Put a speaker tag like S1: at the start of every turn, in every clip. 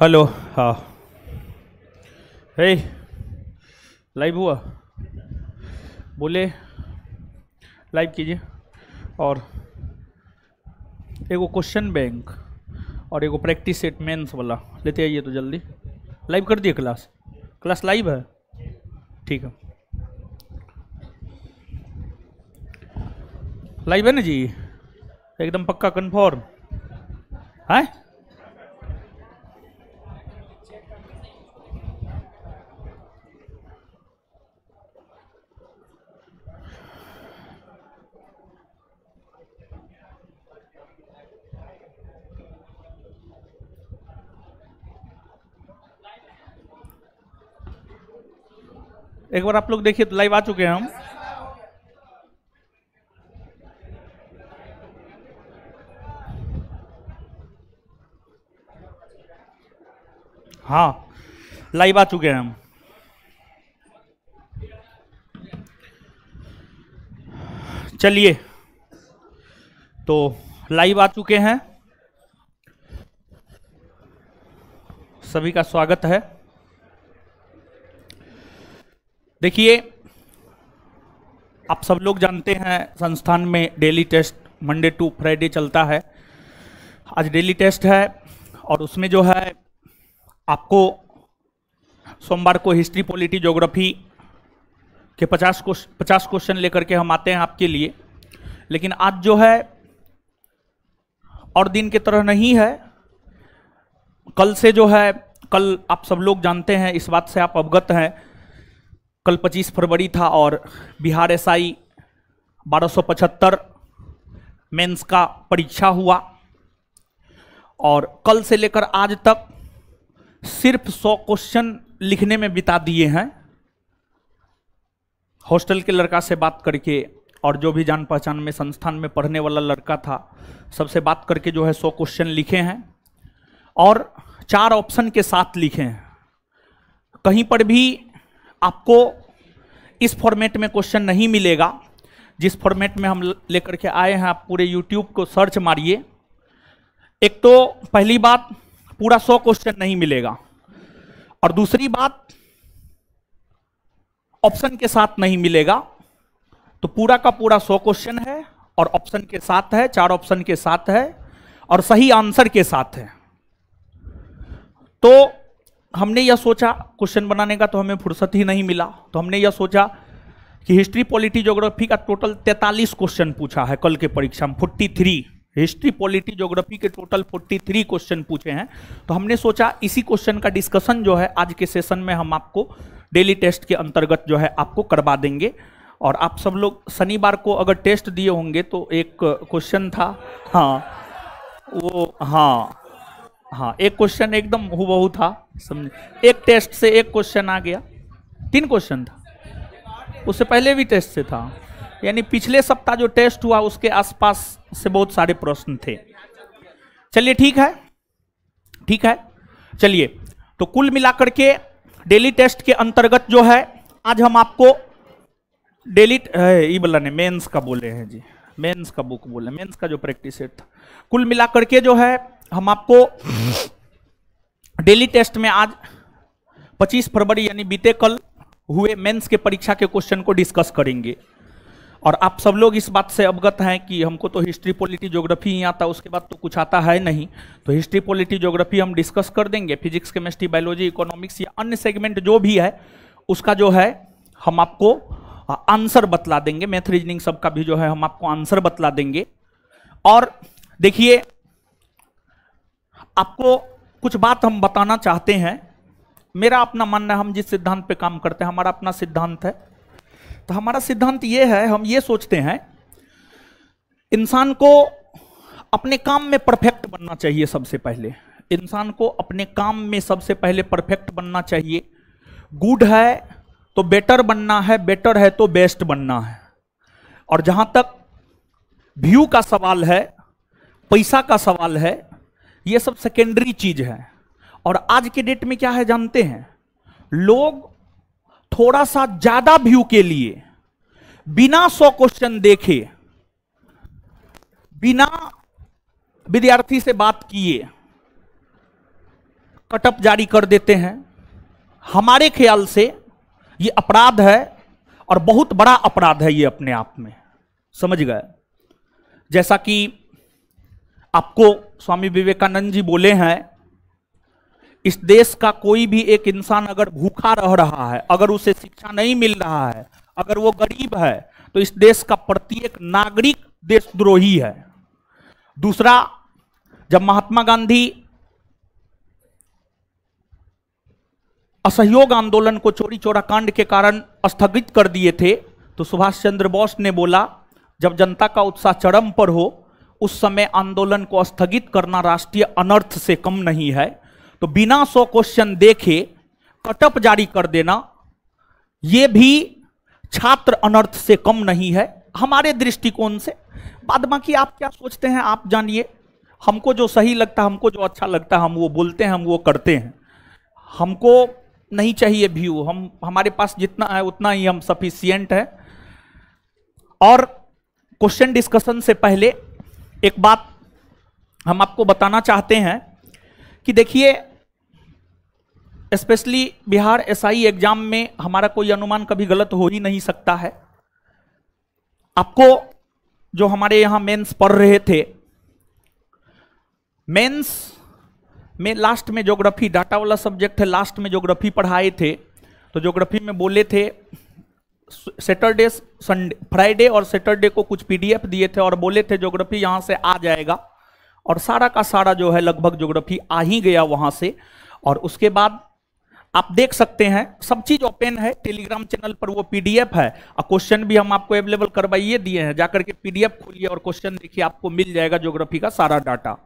S1: Hello हाँ हे live हुआ बोले लाइव कीजिए और एगो क्वेश्चन बैंक और एगो प्रैक्टिस सेट मेंस वाला लेते आइए तो जल्दी लाइव कर दिए क्लास क्लास लाइव है ठीक है लाइव है ना जी एकदम पक्का कन्फर्म है एक बार आप लोग देखिए तो लाइव आ चुके हैं हम हाँ लाइव आ चुके हैं हम चलिए तो लाइव आ चुके हैं सभी का स्वागत है देखिए आप सब लोग जानते हैं संस्थान में daily test Monday to Friday चलता है आज डेली टेस्ट है और उसमें जो है आपको सोमवार को हिस्ट्री पॉलिटी जोग्राफी के 50 क्वेश्चन पचास क्वेश्चन लेकर के हम आते हैं आपके लिए लेकिन आज जो है और दिन की तरह नहीं है कल से जो है कल आप सब लोग जानते हैं इस बात से आप अवगत हैं कल 25 फरवरी था और बिहार एसआई 1275 मेंस का परीक्षा हुआ और कल से लेकर आज तक सिर्फ 100 क्वेश्चन लिखने में बिता दिए हैं हॉस्टल के लड़का से बात करके और जो भी जान पहचान में संस्थान में पढ़ने वाला लड़का था सबसे बात करके जो है सौ क्वेश्चन लिखे हैं और चार ऑप्शन के साथ लिखे हैं कहीं पर भी आपको इस फॉर्मेट में क्वेश्चन नहीं मिलेगा जिस फॉर्मेट में हम लेकर के आए हैं आप पूरे यूट्यूब को सर्च मारिए एक तो पहली बात पूरा सौ क्वेश्चन नहीं मिलेगा और दूसरी बात ऑप्शन के साथ नहीं मिलेगा तो पूरा का पूरा सौ क्वेश्चन है और ऑप्शन के साथ है चार ऑप्शन के साथ है और सही आंसर के साथ है तो हमने यह सोचा क्वेश्चन बनाने का तो हमें फुर्सत ही नहीं मिला तो हमने यह सोचा कि हिस्ट्री पॉलिटी ज्योग्राफी का टोटल 43 क्वेश्चन पूछा है कल के परीक्षा में 43 हिस्ट्री पॉलिटी ज्योग्राफी के टोटल 43 क्वेश्चन पूछे हैं तो हमने सोचा इसी क्वेश्चन का डिस्कशन जो है आज के सेशन में हम आपको डेली टेस्ट के अंतर्गत जो है आपको करवा देंगे और आप सब लोग शनिवार को अगर टेस्ट दिए होंगे तो एक क्वेश्चन था हाँ वो हाँ हाँ एक क्वेश्चन एकदम हुबहू था समझ एक टेस्ट से एक क्वेश्चन आ गया तीन क्वेश्चन था उससे पहले भी टेस्ट से था यानी पिछले सप्ताह जो टेस्ट हुआ उसके आसपास से बहुत सारे प्रश्न थे चलिए ठीक है ठीक है चलिए तो कुल मिलाकर के डेली टेस्ट के अंतर्गत जो है आज हम आपको डेली ये बोला ने मेन्स का बोले हैं जी मेन्स का बुक बोले मेन्स का जो प्रैक्टिस सेट था कुल मिलाकर के जो है हम आपको डेली टेस्ट में आज 25 फरवरी यानी बीते कल हुए मेंस के परीक्षा के क्वेश्चन को डिस्कस करेंगे और आप सब लोग इस बात से अवगत हैं कि हमको तो हिस्ट्री पॉलिटी ज्योग्राफी ही आता उसके बाद तो कुछ आता है नहीं तो हिस्ट्री पॉलिटी ज्योग्राफी हम डिस्कस कर देंगे फिजिक्स केमिस्ट्री बायोलॉजी इकोनॉमिक्स या अन्य सेगमेंट जो भी है उसका जो है हम आपको आंसर बतला देंगे मैथ रीजनिंग सबका भी जो है हम आपको आंसर बतला देंगे और देखिए आपको कुछ बात हम बताना चाहते हैं मेरा अपना मानना है हम जिस सिद्धांत पे काम करते हैं हमारा अपना सिद्धांत है तो हमारा सिद्धांत ये है हम ये सोचते हैं इंसान को अपने काम में परफेक्ट बनना चाहिए सबसे पहले इंसान को अपने काम में सबसे पहले परफेक्ट बनना चाहिए गुड है तो बेटर बनना है बेटर है तो बेस्ट बनना है और जहाँ तक व्यू का सवाल है पैसा का सवाल है ये सब सेकेंडरी चीज है और आज के डेट में क्या है जानते हैं लोग थोड़ा सा ज्यादा व्यू के लिए बिना सौ क्वेश्चन देखे बिना विद्यार्थी से बात किए कटअप जारी कर देते हैं हमारे ख्याल से ये अपराध है और बहुत बड़ा अपराध है ये अपने आप में समझ गए जैसा कि आपको स्वामी विवेकानंद जी बोले हैं इस देश का कोई भी एक इंसान अगर भूखा रह रहा है अगर उसे शिक्षा नहीं मिल रहा है अगर वो गरीब है तो इस देश का प्रत्येक नागरिक देशद्रोही है दूसरा जब महात्मा गांधी असहयोग आंदोलन को चोरी चोरा कांड के कारण स्थगित कर दिए थे तो सुभाष चंद्र बोस ने बोला जब जनता का उत्साह चरम पर हो उस समय आंदोलन को स्थगित करना राष्ट्रीय अनर्थ से कम नहीं है तो बिना सौ क्वेश्चन देखे कटअप जारी कर देना ये भी छात्र अनर्थ से कम नहीं है हमारे दृष्टिकोण से बाद बाकी आप क्या सोचते हैं आप जानिए हमको जो सही लगता है हमको जो अच्छा लगता है हम वो बोलते हैं हम वो करते हैं हमको नहीं चाहिए व्यू हम हमारे पास जितना है उतना ही हम सफिशियंट है और क्वेश्चन डिस्कशन से पहले एक बात हम आपको बताना चाहते हैं कि देखिए स्पेशली बिहार एसआई एग्जाम में हमारा कोई अनुमान कभी गलत हो ही नहीं सकता है आपको जो हमारे यहां मेंस पढ़ रहे थे मेंस में लास्ट में ज्योग्राफी डाटा वाला सब्जेक्ट है लास्ट में ज्योग्राफी पढ़ाए थे तो ज्योग्राफी में बोले थे सैटरडे संडे फ्राइडे और सैटरडे को कुछ पीडीएफ दिए थे और बोले थे ज्योग्राफी यहाँ से आ जाएगा और सारा का सारा जो है लगभग ज्योग्राफी आ ही गया वहाँ से और उसके बाद आप देख सकते हैं सब चीज ओपन है टेलीग्राम चैनल पर वो पीडीएफ है और क्वेश्चन भी हम आपको अवेलेबल करवाइए दिए हैं जाकर के पीडीएफ खोलिए और क्वेश्चन देखिए आपको मिल जाएगा ज्योग्राफी का सारा डाटा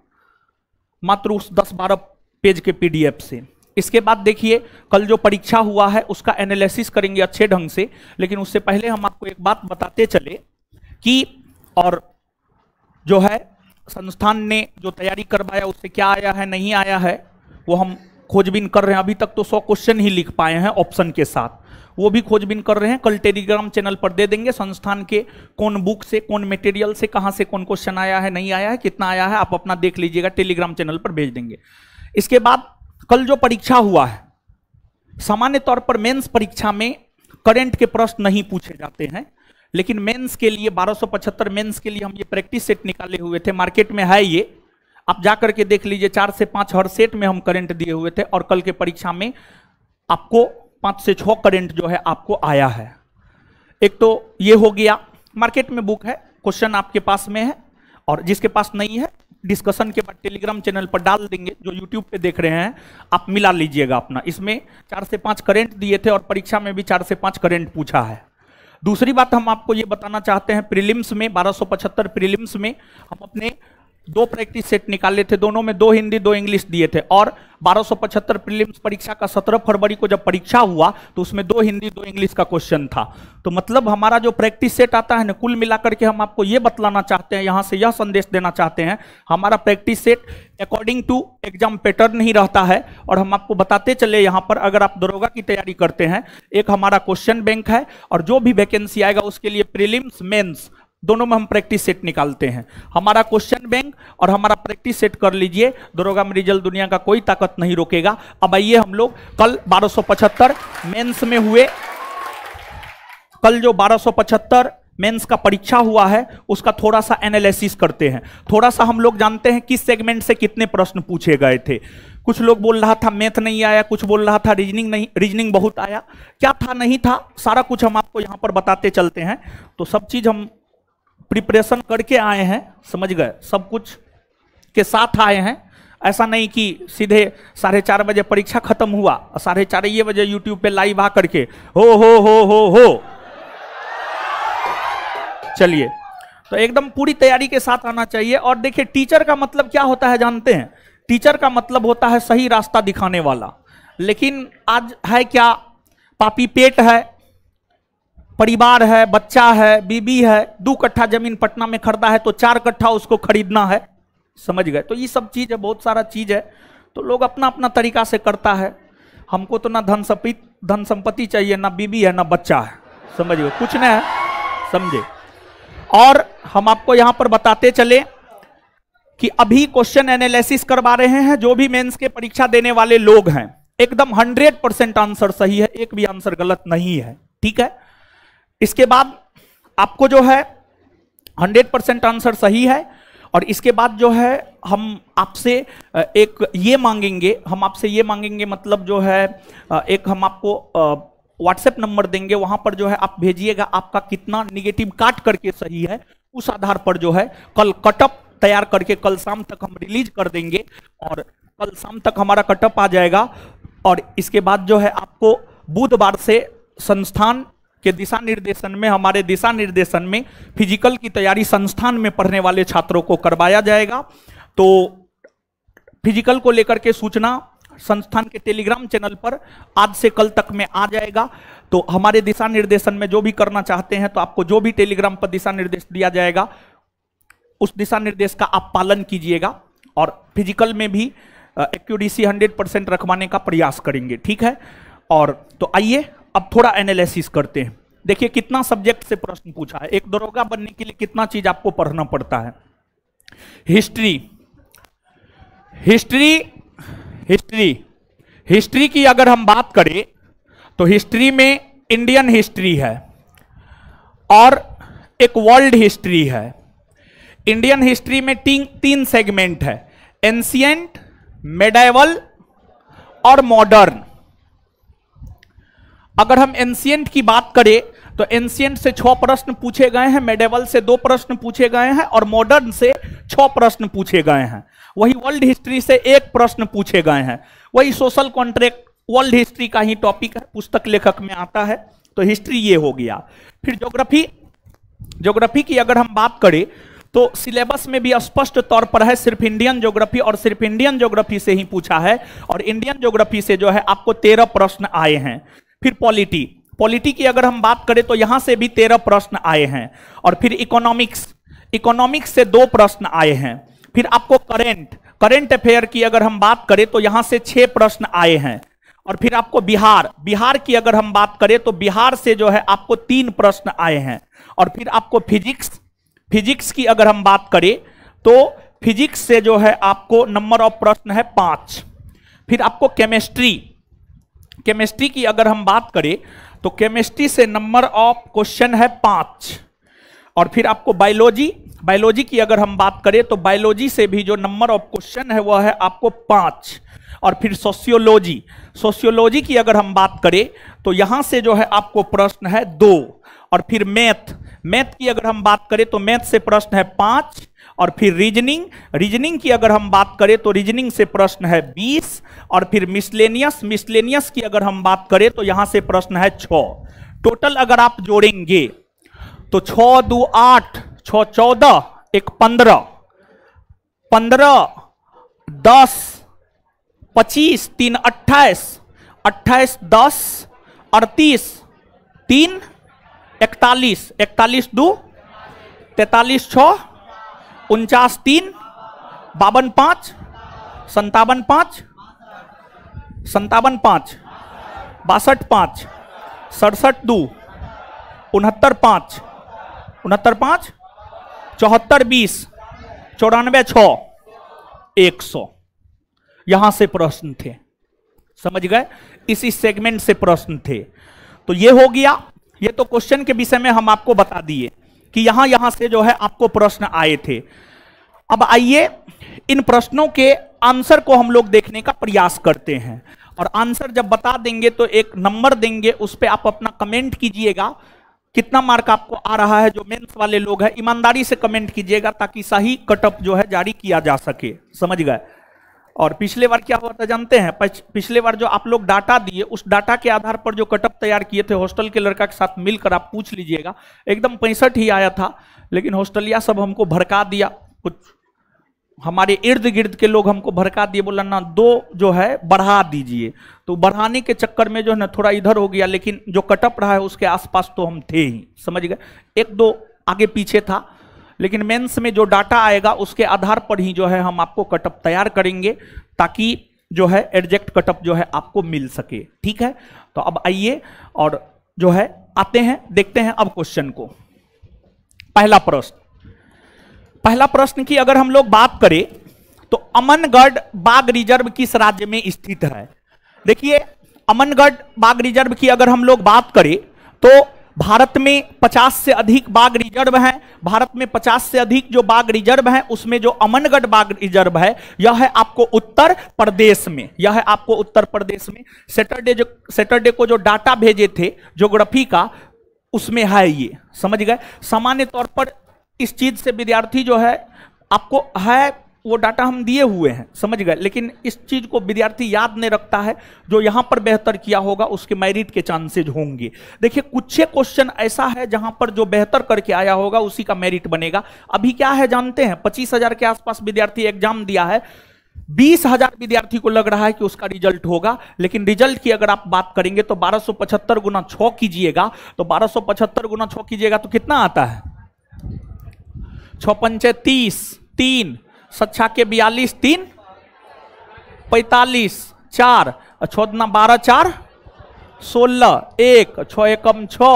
S1: मात्र उस दस बारह पेज के पीडीएफ से इसके बाद देखिए कल जो परीक्षा हुआ है उसका एनालिसिस करेंगे अच्छे ढंग से लेकिन उससे पहले हम आपको एक बात बताते चले कि और जो है संस्थान ने जो तैयारी करवाया उससे क्या आया है नहीं आया है वो हम खोजबीन कर रहे हैं अभी तक तो सौ क्वेश्चन ही लिख पाए हैं ऑप्शन के साथ वो भी खोजबीन कर रहे हैं कल टेलीग्राम चैनल पर दे देंगे संस्थान के कौन बुक से कौन मटेरियल से कहाँ से कौन क्वेश्चन आया है नहीं आया है कितना आया है आप अपना देख लीजिएगा टेलीग्राम चैनल पर भेज देंगे इसके बाद कल जो परीक्षा हुआ है सामान्य तौर पर मेंस परीक्षा में करंट के प्रश्न नहीं पूछे जाते हैं लेकिन मेंस के लिए 1275 मेंस के लिए हम ये प्रैक्टिस सेट निकाले हुए थे मार्केट में है ये आप जा करके देख लीजिए चार से पांच हर सेट में हम करंट दिए हुए थे और कल के परीक्षा में आपको पांच से छः करंट जो है आपको आया है एक तो ये हो गया मार्केट में बुक है क्वेश्चन आपके पास में है और जिसके पास नहीं है डिस्कशन के बाद टेलीग्राम चैनल पर डाल देंगे जो यूट्यूब पे देख रहे हैं आप मिला लीजिएगा अपना इसमें चार से पांच करेंट दिए थे और परीक्षा में भी चार से पांच करेंट पूछा है दूसरी बात हम आपको ये बताना चाहते हैं प्रीलिम्स में 1275 प्रीलिम्स में हम अपने दो प्रैक्टिस सेट निकाले थे दोनों में दो हिंदी दो इंग्लिश दिए थे और बारह प्रीलिम्स परीक्षा का 17 फरवरी को जब परीक्षा हुआ तो उसमें दो हिंदी दो इंग्लिश का क्वेश्चन था तो मतलब हमारा जो प्रैक्टिस सेट आता है ना कुल मिलाकर के हम आपको ये बतलाना चाहते हैं यहाँ से यह संदेश देना चाहते हैं हमारा practice set according to exam pattern ही रहता है और हम आपको बताते चले यहाँ पर अगर आप दरोगा की तैयारी करते हैं एक हमारा क्वेश्चन बैंक है और जो भी वैकेंसी आएगा उसके लिए प्रिलिम्स मेन्स दोनों में हम प्रैक्टिस सेट निकालते हैं हमारा क्वेश्चन बैंक और हमारा प्रैक्टिस सेट कर लीजिए दरोगा में रिजल्ट दुनिया का कोई ताकत नहीं रोकेगा अब आइए हम लोग कल 1275 मेंस में हुए कल जो 1275 मेंस का परीक्षा हुआ है उसका थोड़ा सा एनालिसिस करते हैं थोड़ा सा हम लोग जानते हैं किस सेगमेंट से कितने प्रश्न पूछे गए थे कुछ लोग बोल रहा था मैथ नहीं आया कुछ बोल रहा था रीजनिंग नहीं रीजनिंग बहुत आया क्या था नहीं था सारा कुछ हम आपको यहाँ पर बताते चलते हैं तो सब चीज़ हम प्रिपरेशन करके आए हैं समझ गए सब कुछ के साथ आए हैं ऐसा नहीं कि सीधे साढ़े चार बजे परीक्षा खत्म हुआ और साढ़े चार ये बजे यूट्यूब पे लाइव आ करके हो हो हो हो हो चलिए तो एकदम पूरी तैयारी के साथ आना चाहिए और देखिए टीचर का मतलब क्या होता है जानते हैं टीचर का मतलब होता है सही रास्ता दिखाने वाला लेकिन आज है क्या पापी पेट है परिवार है बच्चा है बीबी है दो कट्ठा जमीन पटना में खरीदा है तो चार कट्ठा उसको खरीदना है समझ गए तो ये सब चीज़ है बहुत सारा चीज़ है तो लोग अपना अपना तरीका से करता है हमको तो ना धन सपित धन संपत्ति चाहिए ना बीबी है ना बच्चा है समझ गए कुछ नहीं है समझे और हम आपको यहाँ पर बताते चले कि अभी क्वेश्चन एनालिसिस करवा रहे हैं जो भी मेंस के परीक्षा देने वाले लोग हैं एकदम 100 परसेंट आंसर सही है एक भी आंसर गलत नहीं है ठीक है इसके बाद आपको जो है हंड्रेड परसेंट आंसर सही है और इसके बाद जो है हम आपसे एक ये मांगेंगे हम आपसे ये मांगेंगे मतलब जो है एक हम आपको व्हाट्सएप नंबर देंगे वहां पर जो है आप भेजिएगा आपका कितना निगेटिव काट करके सही है उस आधार पर जो है कल कटअप तैयार करके कल शाम तक हम रिलीज कर देंगे और कल शाम तक हमारा कटअप आ जाएगा और इसके बाद जो है आपको बुधवार से संस्थान के दिशा निर्देशन में हमारे दिशा निर्देशन में फिजिकल की तैयारी संस्थान में पढ़ने वाले छात्रों को करवाया जाएगा तो फिजिकल को लेकर के सूचना संस्थान के टेलीग्राम चैनल पर आज से कल तक में आ जाएगा तो हमारे दिशा निर्देशन में जो भी करना चाहते हैं तो आपको जो भी टेलीग्राम पर दिशा निर्देश दिया जाएगा उस दिशा निर्देश का आप पालन कीजिएगा और फिजिकल में भी एक्यूडीसी हंड्रेड परसेंट रखवाने का प्रयास करेंगे ठीक है और तो आइए अब थोड़ा एनालिसिस करते हैं देखिए कितना सब्जेक्ट से प्रश्न पूछा है एक दरोगा बनने के लिए कितना चीज आपको पढ़ना पड़ता है हिस्ट्री हिस्ट्री हिस्ट्री हिस्ट्री की अगर हम बात करें तो हिस्ट्री में इंडियन हिस्ट्री है और एक वर्ल्ड हिस्ट्री है इंडियन हिस्ट्री में ती, तीन सेगमेंट है एंशियंट मेडाइवल और मॉडर्न अगर हम एंशियंट की बात करें तो एंशियंट से छह प्रश्न पूछे गए हैं मेडेवल से दो प्रश्न पूछे गए हैं और मॉडर्न से छह प्रश्न पूछे गए हैं वही वर्ल्ड हिस्ट्री से एक प्रश्न पूछे गए हैं वही सोशल कॉन्ट्रैक्ट वर्ल्ड हिस्ट्री का ही टॉपिक पुस्तक लेखक में आता है तो हिस्ट्री ये हो गया फिर ज्योग्राफी ज्योग्राफी की अगर हम बात करें तो सिलेबस में भी स्पष्ट तौर पर है सिर्फ इंडियन ज्योग्राफी और सिर्फ इंडियन ज्योग्राफी से ही पूछा है और इंडियन ज्योग्राफी से जो है आपको तेरह प्रश्न आए हैं फिर पॉलिटी पॉलिटी की अगर हम बात करें तो यहां से भी तेरह प्रश्न आए हैं और फिर इकोनॉमिक्स इकोनॉमिक्स से दो प्रश्न आए हैं फिर आपको करेंट करेंट अफेयर की अगर हम बात करें तो यहां से छह प्रश्न आए हैं और फिर आपको बिहार बिहार की अगर हम बात करें तो बिहार से जो है आपको तीन प्रश्न आए हैं और फिर आपको फिजिक्स फिजिक्स की अगर हम बात करें तो फिजिक्स से जो है आपको नंबर ऑफ प्रश्न है पांच फिर आपको केमिस्ट्री केमिस्ट्री की अगर हम बात करें तो केमिस्ट्री से नंबर ऑफ क्वेश्चन है पांच और फिर आपको बायोलॉजी बायोलॉजी की अगर हम बात करें तो बायोलॉजी से भी जो नंबर ऑफ क्वेश्चन है वह है आपको पांच और फिर सोशियोलॉजी सोशियोलॉजी की अगर हम बात करें तो यहां से जो है आपको प्रश्न है दो और फिर मैथ मैथ की अगर हम बात करें तो मैथ से प्रश्न है पांच और फिर रीजनिंग रीजनिंग की अगर हम बात करें तो रीजनिंग से प्रश्न है बीस और फिर मिसलेनियस मिसलेनियस की अगर हम बात करें तो यहां से प्रश्न है छ टोटल अगर आप जोड़ेंगे तो छ दो आठ छ चौदह एक पंद्रह पंद्रह दस पच्चीस तीन अट्ठाईस अट्ठाईस दस अड़तीस तीन इकतालीस इकतालीस दो तैतालीस छः उनचास तीन बावन पांच संतावन पांच संतावन पांच बासठ पांच सड़सठ दो उनहत्तर पांच उनहत्तर पांच चौहत्तर बीस चौरानवे छ एक सौ यहां से प्रश्न थे समझ गए इसी सेगमेंट से प्रश्न थे तो ये हो गया ये तो क्वेश्चन के विषय में हम आपको बता दिए कि यहां यहां से जो है आपको प्रश्न आए थे अब आइए इन प्रश्नों के आंसर को हम लोग देखने का प्रयास करते हैं और आंसर जब बता देंगे तो एक नंबर देंगे उस पर आप अपना कमेंट कीजिएगा कितना मार्क आपको आ रहा है जो मेंस वाले लोग हैं ईमानदारी से कमेंट कीजिएगा ताकि सही कटअप जो है जारी किया जा सके समझ गए और पिछले बार क्या हुआ था जानते हैं पिछले बार जो आप लोग डाटा दिए उस डाटा के आधार पर जो कटअप तैयार किए थे हॉस्टल के लड़का के साथ मिलकर आप पूछ लीजिएगा एकदम पैंसठ ही आया था लेकिन हॉस्टलिया सब हमको भड़का दिया कुछ हमारे इर्द गिर्द के लोग हमको भड़का दिए बोला ना दो जो है बढ़ा दीजिए तो बढ़ाने के चक्कर में जो है ना थोड़ा इधर हो गया लेकिन जो कटअप रहा है उसके आसपास तो हम थे ही समझ गए एक दो आगे पीछे था लेकिन मेंस में जो डाटा आएगा उसके आधार पर ही जो है हम आपको कटअप तैयार करेंगे ताकि जो है एडजेक्ट कटअप जो है आपको मिल सके ठीक है तो अब आइए और जो है आते हैं देखते हैं अब क्वेश्चन को पहला प्रश्न पहला प्रश्न की अगर हम लोग बात करें तो अमनगढ़ बाघ रिजर्व किस राज्य में स्थित है देखिए अमनगढ़ बाघ रिजर्व की अगर हम लोग बात करें तो भारत में 50 से अधिक बाघ रिजर्व हैं भारत में 50 से अधिक जो बाघ रिजर्व हैं उसमें जो अमनगढ़ बाघ रिजर्व है यह है आपको उत्तर प्रदेश में यह है आपको उत्तर प्रदेश में सैटरडे जो सैटरडे को जो डाटा भेजे थे ज्योग्राफी का उसमें है ये समझ गए सामान्य तौर पर इस चीज से विद्यार्थी जो है आपको है वो डाटा हम दिए हुए हैं समझ गए लेकिन इस चीज को विद्यार्थी याद नहीं रखता है जो यहां पर बेहतर किया होगा उसके मेरिट के चांसेज होंगे देखिए कुछ क्वेश्चन ऐसा है जहां पर जो बेहतर करके आया होगा उसी का मेरिट बनेगा अभी क्या है जानते हैं पच्चीस हजार के आसपास विद्यार्थी एग्जाम दिया है बीस हजार विद्यार्थी को लग रहा है कि उसका रिजल्ट होगा लेकिन रिजल्ट की अगर आप बात करेंगे तो 1275 गुना छ कीजिएगा तो 1275 गुना छ कीजिएगा तो कितना आता है छ पंचे तीस तीन सच्छा के बयालीस तीन पैतालीस चार छोदना बारह चार सोलह एक छ एकम छ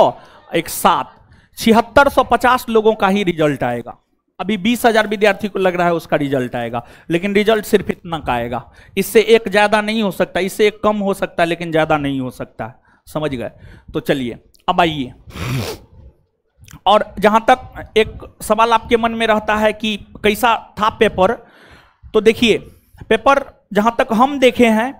S1: एक सात छिहत्तर सौ पचास लोगों का ही रिजल्ट आएगा अभी बीस हजार विद्यार्थी को लग रहा है उसका रिजल्ट आएगा लेकिन रिजल्ट सिर्फ इतना का आएगा इससे एक ज्यादा नहीं हो सकता इससे एक कम हो सकता है लेकिन ज्यादा नहीं हो सकता समझ गए तो चलिए अब आइए और जहाँ तक एक सवाल आपके मन में रहता है कि कैसा था पेपर तो देखिए पेपर जहाँ तक हम देखे हैं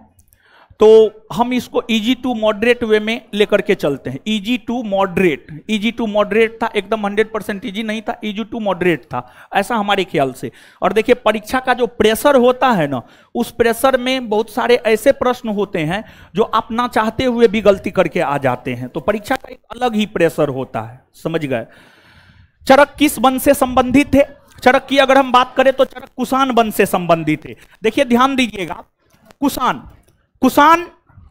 S1: तो हम इसको इजी टू मॉडरेट वे में लेकर के चलते हैं easy to moderate easy to moderate था एकदम 100 परसेंट ईजी नहीं था इजी टू मॉडरेट था ऐसा हमारे ख्याल से और देखिए परीक्षा का जो प्रेशर होता है ना उस प्रेशर में बहुत सारे ऐसे प्रश्न होते हैं जो आप ना चाहते हुए भी गलती करके आ जाते हैं तो परीक्षा का एक अलग ही प्रेशर होता है समझ गए चरक किस वन से संबंधित है चरक की अगर हम बात करें तो चरक कुशान वन से संबंधित है देखिए ध्यान दीजिएगा कुशान कुषाण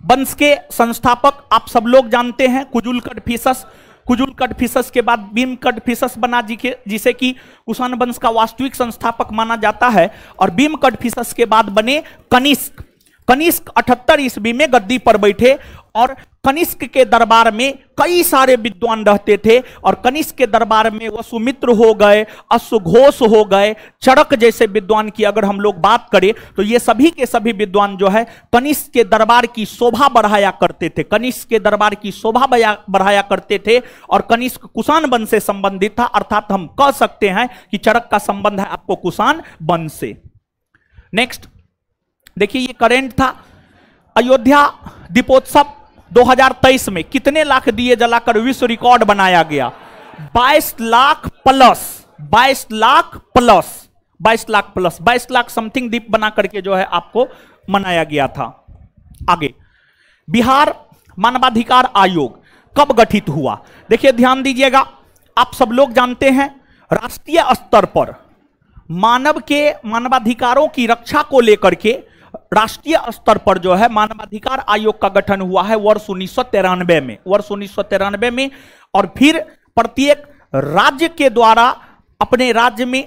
S1: वंश के संस्थापक आप सब लोग जानते हैं कुजुल कटफिसस कुजुल कटफिसस के बाद भीम कटफिसस बना जी के जिसे कि कुषाण वंश का वास्तविक संस्थापक माना जाता है और भीम कटफिसस के बाद बने कनिष्क कनिष्क अठहत्तर ईस्वी में गद्दी पर बैठे और कनिष्क के दरबार में कई सारे विद्वान रहते थे और कनिष्क के दरबार में वसुमित्र हो गए अश्वघोष हो गए चरक जैसे विद्वान की अगर हम लोग बात करें तो ये सभी के सभी विद्वान जो है कनिष्क के दरबार की शोभा बढ़ाया करते थे कनिष्क के दरबार की शोभा बढ़ाया करते थे और कनिष्क कुषाण वन से संबंधित था अर्थात हम कह सकते हैं कि चरक का संबंध है आपको कुषाण वन से नेक्स्ट देखिए ये करेंट था अयोध्या दीपोत्सव 2023 में कितने लाख दिए जलाकर विश्व रिकॉर्ड बनाया गया 22 lakh plus 22 lakh plus 22 lakh plus 22 lakh something दीप बना करके जो है आपको मनाया गया था आगे बिहार मानवाधिकार आयोग कब गठित हुआ देखिए ध्यान दीजिएगा आप सब लोग जानते हैं राष्ट्रीय स्तर पर मानव के मानवाधिकारों की रक्षा को लेकर के राष्ट्रीय स्तर पर जो है मानवाधिकार आयोग का गठन हुआ है वर्ष उन्नीस में वर्ष उन्नीस में और फिर प्रत्येक राज्य के द्वारा अपने राज्य में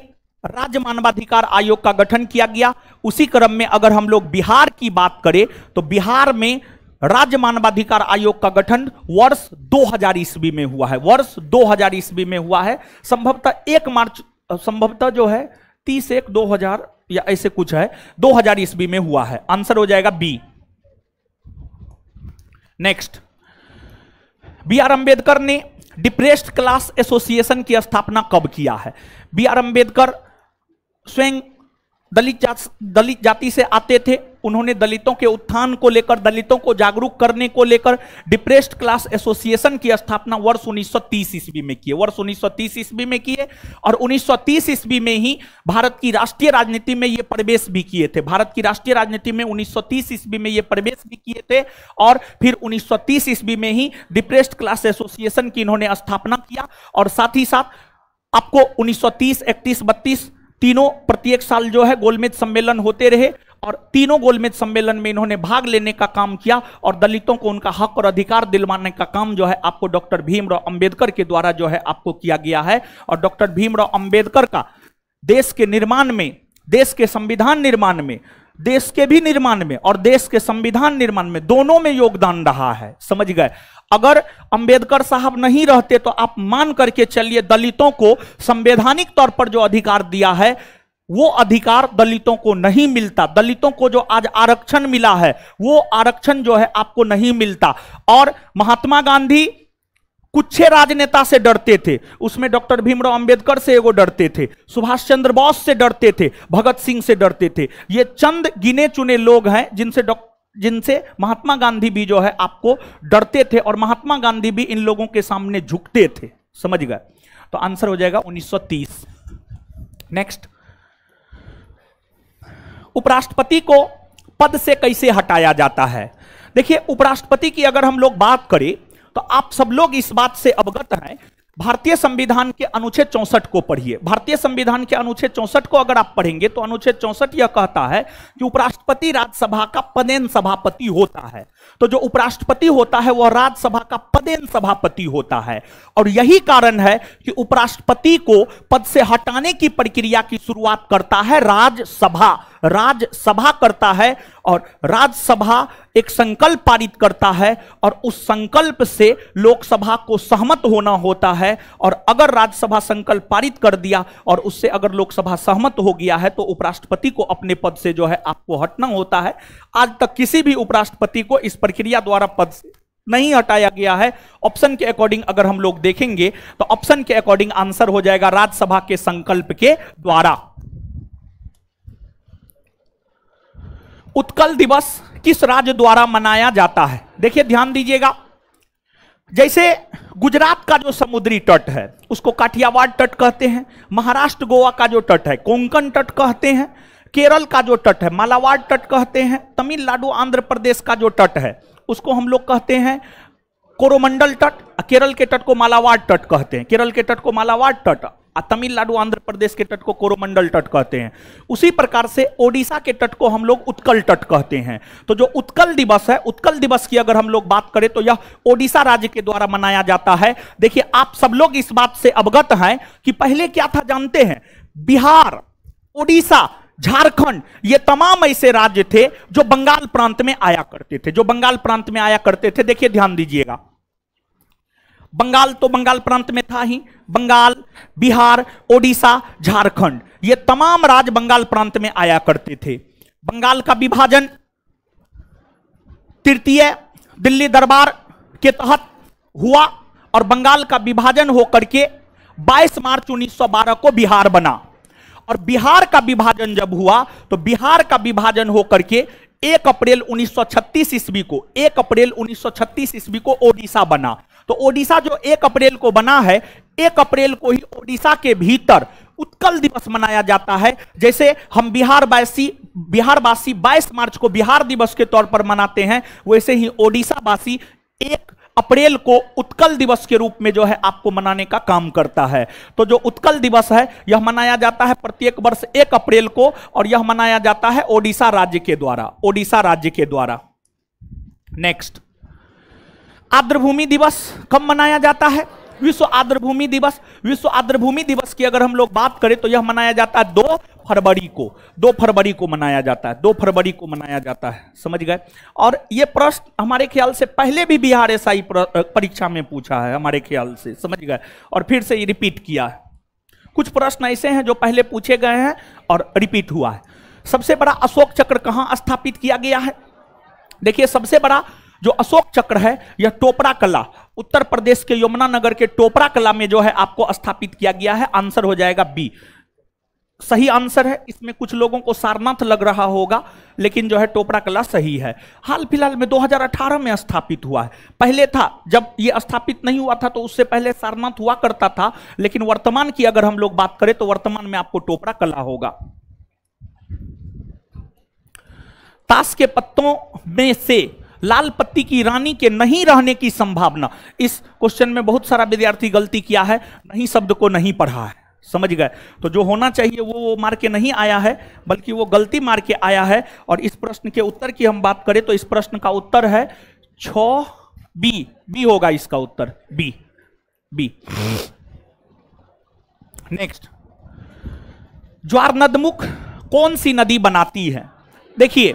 S1: राज्य मानवाधिकार आयोग का गठन किया गया उसी क्रम में अगर हम लोग बिहार की बात करें तो बिहार में राज्य मानवाधिकार आयोग का गठन वर्ष 2000 ईस्वी में हुआ है वर्ष 2000 ईस्वी में हुआ है संभवतः एक मार्च संभवतः जो है तीस एक दो हजार या ऐसे कुछ है दो हजार ईस्वी में हुआ है आंसर हो जाएगा B next B R Ambedkar ने डिप्रेस्ड क्लास एसोसिएशन की स्थापना कब किया है बी आर अंबेडकर स्वयं दलित जा, दलित जाति से आते थे उन्होंने दलितों के उत्थान को लेकर दलितों को जागरूक करने को लेकर डिप्रेस्ड क्लास एसोसिएशन की स्थापना वर्ष 1930 ईस्वी में किए वर्ष 1930 ईस्वी में किए और 1930 ईस्वी में ही भारत की राष्ट्रीय राजनीति में ये प्रवेश भी किए थे भारत की राष्ट्रीय राजनीति में 1930 ईस्वी में ये प्रवेश भी किए थे और फिर तीस ईस्वी में ही डिप्रेस्ड क्लास एसोसिएशन की इन्होंने स्थापना किया और साथ ही साथ आपको तीस इकतीस बत्तीस तीनों प्रत्येक साल जो है गोलमेज सम्मेलन होते रहे और तीनों गोलमेज सम्मेलन में इन्होंने भाग लेने का काम किया और दलितों को उनका हक और अधिकार दिलवाने का काम जो है आपको डॉक्टर भीमराव अंबेडकर के द्वारा जो है आपको किया गया है और डॉक्टर भीमराव अंबेडकर का देश के निर्माण में देश के संविधान निर्माण में देश के भी निर्माण में और देश के संविधान निर्माण में दोनों में योगदान रहा है समझ गए अगर अंबेडकर साहब नहीं रहते तो आप मान करके चलिए दलितों को संवैधानिक तौर पर जो अधिकार दिया है वो अधिकार दलितों को नहीं मिलता दलितों को जो आज आरक्षण मिला है वो आरक्षण जो है आपको नहीं मिलता और महात्मा गांधी कुछ राजनेता से डरते थे उसमें डॉक्टर भीमराव अंबेडकर से एगो डरते थे सुभाष चंद्र बोस से डरते थे भगत सिंह से डरते थे ये चंद गिने चुने लोग हैं जिनसे डॉक्टर जिनसे महात्मा गांधी भी जो है आपको डरते थे और महात्मा गांधी भी इन लोगों के सामने झुकते थे समझ गए तो आंसर हो जाएगा 1930 नेक्स्ट उपराष्ट्रपति को पद से कैसे हटाया जाता है देखिए उपराष्ट्रपति की अगर हम लोग बात करें तो आप सब लोग इस बात से अवगत हैं भारतीय संविधान के अनुच्छेद चौसठ को पढ़िए भारतीय संविधान के अनुच्छेद चौसठ को अगर आप पढ़ेंगे तो अनुच्छेद चौसठ यह कहता है कि उपराष्ट्रपति राज्यसभा का पदेन सभापति होता है तो जो उपराष्ट्रपति होता है वह राज्यसभा का पदेन सभापति होता है और यही कारण है कि उपराष्ट्रपति को पद से हटाने की प्रक्रिया की शुरुआत करता है राज्यसभा राज्यसभा करता है और राज्यसभा एक संकल्प पारित करता है और उस संकल्प से लोकसभा को सहमत होना होता है और अगर राज्यसभा संकल्प पारित कर दिया और उससे अगर लोकसभा सहमत हो गया है तो उपराष्ट्रपति को अपने पद से जो है आपको हटना होता है आज तक किसी भी उपराष्ट्रपति को इस प्रक्रिया द्वारा पद से नहीं हटाया गया है ऑप्शन के अकॉर्डिंग अगर हम लोग देखेंगे तो ऑप्शन के अकॉर्डिंग आंसर हो जाएगा राज्यसभा के संकल्प के द्वारा उत्कल दिवस किस राज्य द्वारा मनाया जाता है देखिए ध्यान दीजिएगा जैसे गुजरात का जो समुद्री तट है उसको काठियावाड़ तट कहते हैं महाराष्ट्र गोवा का जो तट है कोंकण तट कहते हैं केरल का जो तट है मालावाड़ तट कहते हैं तमिलनाडु आंध्र प्रदेश का जो तट है उसको हम लोग कहते हैं कोरोमंडल तट केरल के तट को मालावाड़ तट कहते हैं केरल के तट को मालावाड़ तट तमिलनाडु आंध्र प्रदेश के तट को कोरोमंडल तट कहते हैं उसी प्रकार से ओडिशा के तट को हम लोग उत्कल तट कहते हैं तो जो उत्कल दिवस है उत्कल दिवस की अगर हम लोग बात करें तो यह ओडिशा राज्य के द्वारा मनाया जाता है देखिए आप सब लोग इस बात से अवगत हैं कि पहले क्या था जानते हैं बिहार ओडिशा झारखंड ये तमाम ऐसे राज्य थे जो बंगाल प्रांत में आया करते थे जो बंगाल प्रांत में आया करते थे देखिए ध्यान दीजिएगा बंगाल तो बंगाल प्रांत में था ही बंगाल बिहार ओडिशा झारखंड ये तमाम राज्य बंगाल प्रांत में आया करते थे बंगाल का विभाजन तृतीय दिल्ली दरबार के तहत हुआ और बंगाल का विभाजन होकर के 22 मार्च 1912 को बिहार बना और बिहार का विभाजन जब हुआ तो बिहार का विभाजन होकर के 1 अप्रैल 1936 ईस्वी को 1 अप्रैल 1936 ईस्वी को ओडिशा बना तो ओडिशा जो एक अप्रैल को बना है एक अप्रैल को ही ओडिशा के भीतर उत्कल दिवस मनाया जाता है जैसे हम बिहार वासी बिहार वासी बाईस मार्च को बिहार दिवस के तौर पर मनाते हैं वैसे ही ओडिशा वासी एक अप्रैल को उत्कल दिवस के रूप में जो है आपको मनाने का काम करता है तो जो उत्कल दिवस है यह मनाया जाता है प्रत्येक वर्ष एक अप्रैल को और यह मनाया जाता है ओडिशा राज्य के द्वारा ओडिशा राज्य के द्वारा नेक्स्ट आर्द्रभूमि दिवस कब मनाया जाता है विश्व आर्द्रभूमि दिवस विश्व आर्द्रभूमि दिवस की अगर हम लोग बात करें तो यह मनाया जाता है दो फरवरी को दो फरवरी को मनाया जाता है दो फरवरी को मनाया जाता है समझ गए और यह प्रश्न हमारे ख्याल से पहले भी बिहार एस आई परीक्षा में पूछा है हमारे ख्याल से समझ गए और फिर से ये रिपीट किया है कुछ प्रश्न ऐसे हैं जो पहले पूछे गए हैं और रिपीट हुआ है सबसे बड़ा अशोक चक्र कहाँ स्थापित किया गया है देखिए सबसे बड़ा जो अशोक चक्र है यह टोपरा कला उत्तर प्रदेश के यमुना नगर के टोपरा कला में जो है आपको स्थापित किया गया है आंसर हो जाएगा बी सही आंसर है इसमें कुछ लोगों को सारनाथ लग रहा होगा लेकिन जो है टोपरा कला सही है हाल फिलहाल में 2018 में स्थापित हुआ है पहले था जब ये स्थापित नहीं हुआ था तो उससे पहले सारनाथ हुआ करता था लेकिन वर्तमान की अगर हम लोग बात करें तो वर्तमान में आपको टोपरा कला होगा ताश के पत्तों में से लाल पत्ती की रानी के नहीं रहने की संभावना इस क्वेश्चन में बहुत सारा विद्यार्थी गलती किया है नहीं शब्द को नहीं पढ़ा है समझ गए तो जो होना चाहिए वो, वो मार के नहीं आया है बल्कि वो गलती मार के आया है और इस प्रश्न के उत्तर की हम बात करें तो इस प्रश्न का उत्तर है छ बी बी होगा इसका उत्तर बी बी नेक्स्ट ज्वार नदमुख कौन सी नदी बनाती है देखिए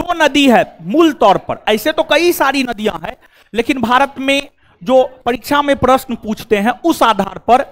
S1: दो नदी है मूल तौर पर ऐसे तो कई सारी नदियां हैं लेकिन भारत में जो परीक्षा में प्रश्न पूछते हैं उस आधार पर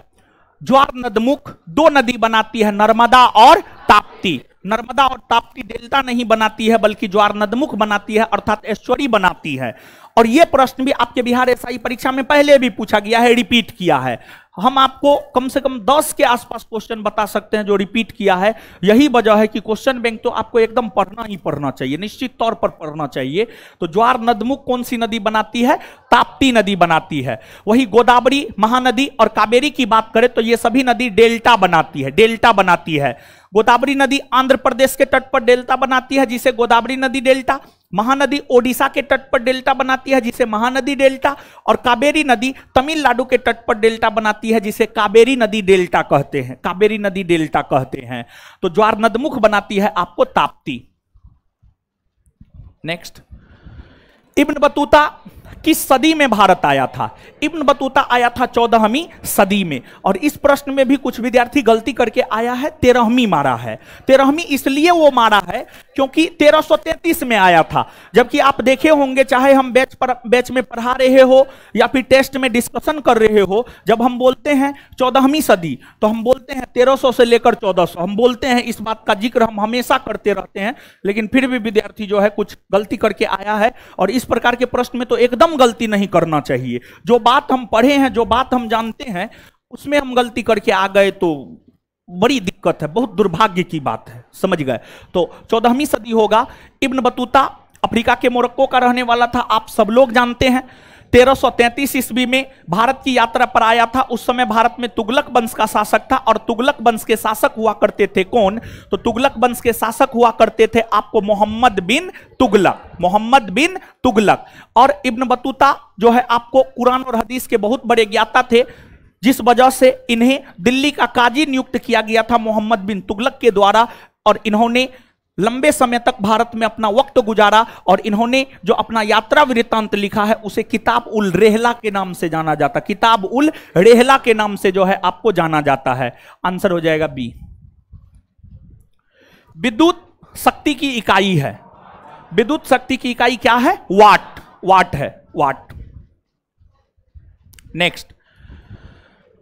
S1: ज्वार नदमुख दो नदी बनाती है नर्मदा और ताप्ती नर्मदा और ताप्ती डेल्टा नहीं बनाती है बल्कि ज्वार नदमुख बनाती है अर्थात ऐश्वरी बनाती है और यह प्रश्न भी आपके बिहार एसआई परीक्षा में पहले भी पूछा गया है रिपीट किया है हम आपको कम से कम 10 के आसपास क्वेश्चन बता सकते हैं जो रिपीट किया है यही वजह है कि क्वेश्चन बैंक तो आपको एकदम पढ़ना ही पढ़ना चाहिए निश्चित तौर पर पढ़ना चाहिए तो ज्वार नदमुख कौन सी नदी बनाती है ताप्ती नदी बनाती है वही गोदावरी महानदी और कावेरी की बात करें तो ये सभी नदी डेल्टा बनाती है डेल्टा बनाती है गोदावरी नदी आंध्र प्रदेश के तट पर डेल्टा बनाती है जिसे गोदावरी नदी डेल्टा महानदी ओडिशा के तट पर डेल्टा बनाती है जिसे महानदी डेल्टा और काबेरी नदी तमिलनाडु के तट पर डेल्टा बनाती है जिसे काबेरी नदी डेल्टा कहते हैं काबेरी नदी डेल्टा कहते हैं तो ज्वार नदमुख बनाती है आपको ताप्ती नेक्स्ट इब्न बतूता किस सदी में भारत आया था इब्न बतूता आया था चौदहवीं सदी में और इस प्रश्न में भी कुछ विद्यार्थी गलती करके आया है तेरहवीं मारा है तेरहवीं इसलिए वो मारा है क्योंकि 1333 में आया था जबकि आप देखे होंगे चाहे हम बैच पर बैच में पढ़ा रहे हो या फिर टेस्ट में डिस्कशन कर रहे हो जब हम बोलते हैं चौदहवीं सदी तो हम बोलते हैं सौ से लेकर 1400 हम बोलते हैं इस बात का जिक्र हम हमेशा करते रहते हैं लेकिन फिर भी विद्यार्थी जो है कुछ गलती करके आया है और इस प्रकार के प्रश्न में तो एकदम हम गलती नहीं करना चाहिए जो बात हम पढ़े हैं जो बात हम जानते हैं उसमें हम गलती करके आ गए तो बड़ी दिक्कत है बहुत दुर्भाग्य की बात है समझ गए तो चौदहवीं सदी होगा इब्न बतूता अफ्रीका के मोरक्को का रहने वाला था आप सब लोग जानते हैं तेरह ईस्वी में भारत की यात्रा पर आया था उस समय भारत में तुगलक वंश का शासक था और तुगलक वंश के शासक हुआ करते थे कौन तो तुगलक वंश के शासक हुआ करते थे आपको मोहम्मद बिन तुगलक मोहम्मद बिन तुगलक और इब्न बतूता जो है आपको कुरान और हदीस के बहुत बड़े ज्ञाता थे जिस वजह से इन्हें दिल्ली का काजी नियुक्त किया गया था मोहम्मद बिन तुगलक के द्वारा और इन्होंने लंबे समय तक भारत में अपना वक्त गुजारा और इन्होंने जो अपना यात्रा वृत्तांत लिखा है उसे किताब उल रेहला के नाम से जाना जाता किताब उल रेहला के नाम से जो है आपको जाना जाता है आंसर हो जाएगा बी विद्युत शक्ति की इकाई है विद्युत शक्ति की इकाई क्या है वाट वाट है वाट नेक्स्ट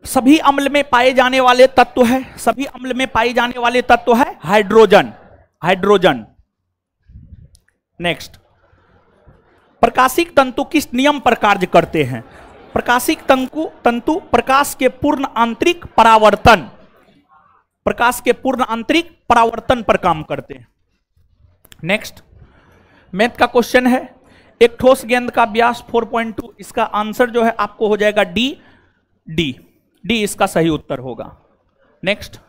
S1: सभी अम्ल में पाए जाने वाले तत्व है सभी अम्ल में पाए जाने वाले तत्व है हाइड्रोजन हाइड्रोजन नेक्स्ट प्रकाशिक तंतु किस नियम पर कार्य करते हैं प्रकाशिक तंतु तंतु प्रकाश के पूर्ण आंतरिक परावर्तन प्रकाश के पूर्ण आंतरिक परावर्तन पर काम करते हैं नेक्स्ट मैथ का क्वेश्चन है एक ठोस गेंद का व्यास 4.2 इसका आंसर जो है आपको हो जाएगा डी डी डी इसका सही उत्तर होगा नेक्स्ट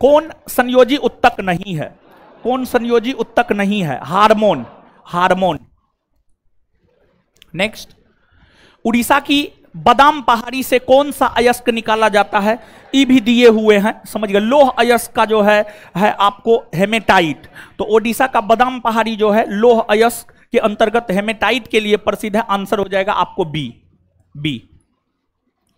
S1: कौन संयोजी उत्तक नहीं है कौन संयोजी उत्तक नहीं है हार्मोन हार्मोन नेक्स्ट उड़ीसा की बदाम पहाड़ी से कौन सा अयस्क निकाला जाता है ई भी दिए हुए हैं समझ गए लोह अयस्क का जो है है आपको हेमेटाइट तो ओडिशा का बदाम पहाड़ी जो है लोह अयस्क के अंतर्गत हेमेटाइट के लिए प्रसिद्ध है आंसर हो जाएगा आपको बी बी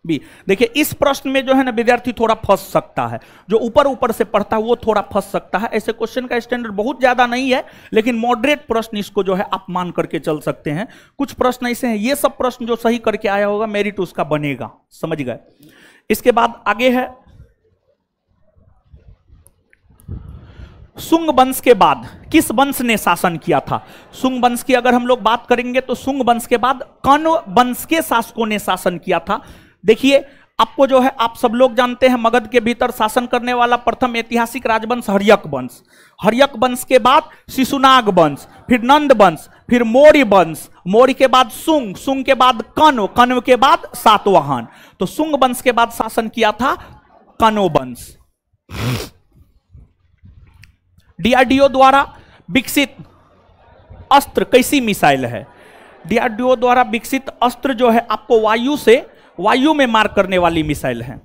S1: बी देखिए इस प्रश्न में जो है ना विद्यार्थी थोड़ा फंस सकता है जो ऊपर ऊपर से पढ़ता है वो थोड़ा फंस सकता है ऐसे क्वेश्चन का स्टैंडर्ड बहुत ज्यादा नहीं है लेकिन मॉडरेट प्रश्न इसको जो है आप मान करके चल सकते हैं कुछ प्रश्न ऐसे हैं ये सब प्रश्न जो सही करके आया होगा मेरिट उसका बनेगा समझ गए इसके बाद आगे है सुंग वंश के बाद किस वंश ने शासन किया था सुंग वंश की अगर हम लोग बात करेंगे तो सुंग वंश के बाद कण वंश के शासकों ने शासन किया था देखिए आपको जो है आप सब लोग जानते हैं मगध के भीतर शासन करने वाला प्रथम ऐतिहासिक राजवंश हरियक वंश हरियक वंश के बाद शिशुनाग वंश फिर नंद वंश फिर मौर्य वंश मौर्य के बाद सुंग सुंग के बाद कन्व कन्व के बाद सातवाहन तो सुंग वंश के बाद शासन किया था कनो वंश डीआरडीओ द्वारा विकसित अस्त्र कैसी मिसाइल है डीआरडीओ द्वारा विकसित अस्त्र जो है आपको वायु से वायु में मार करने वाली मिसाइल है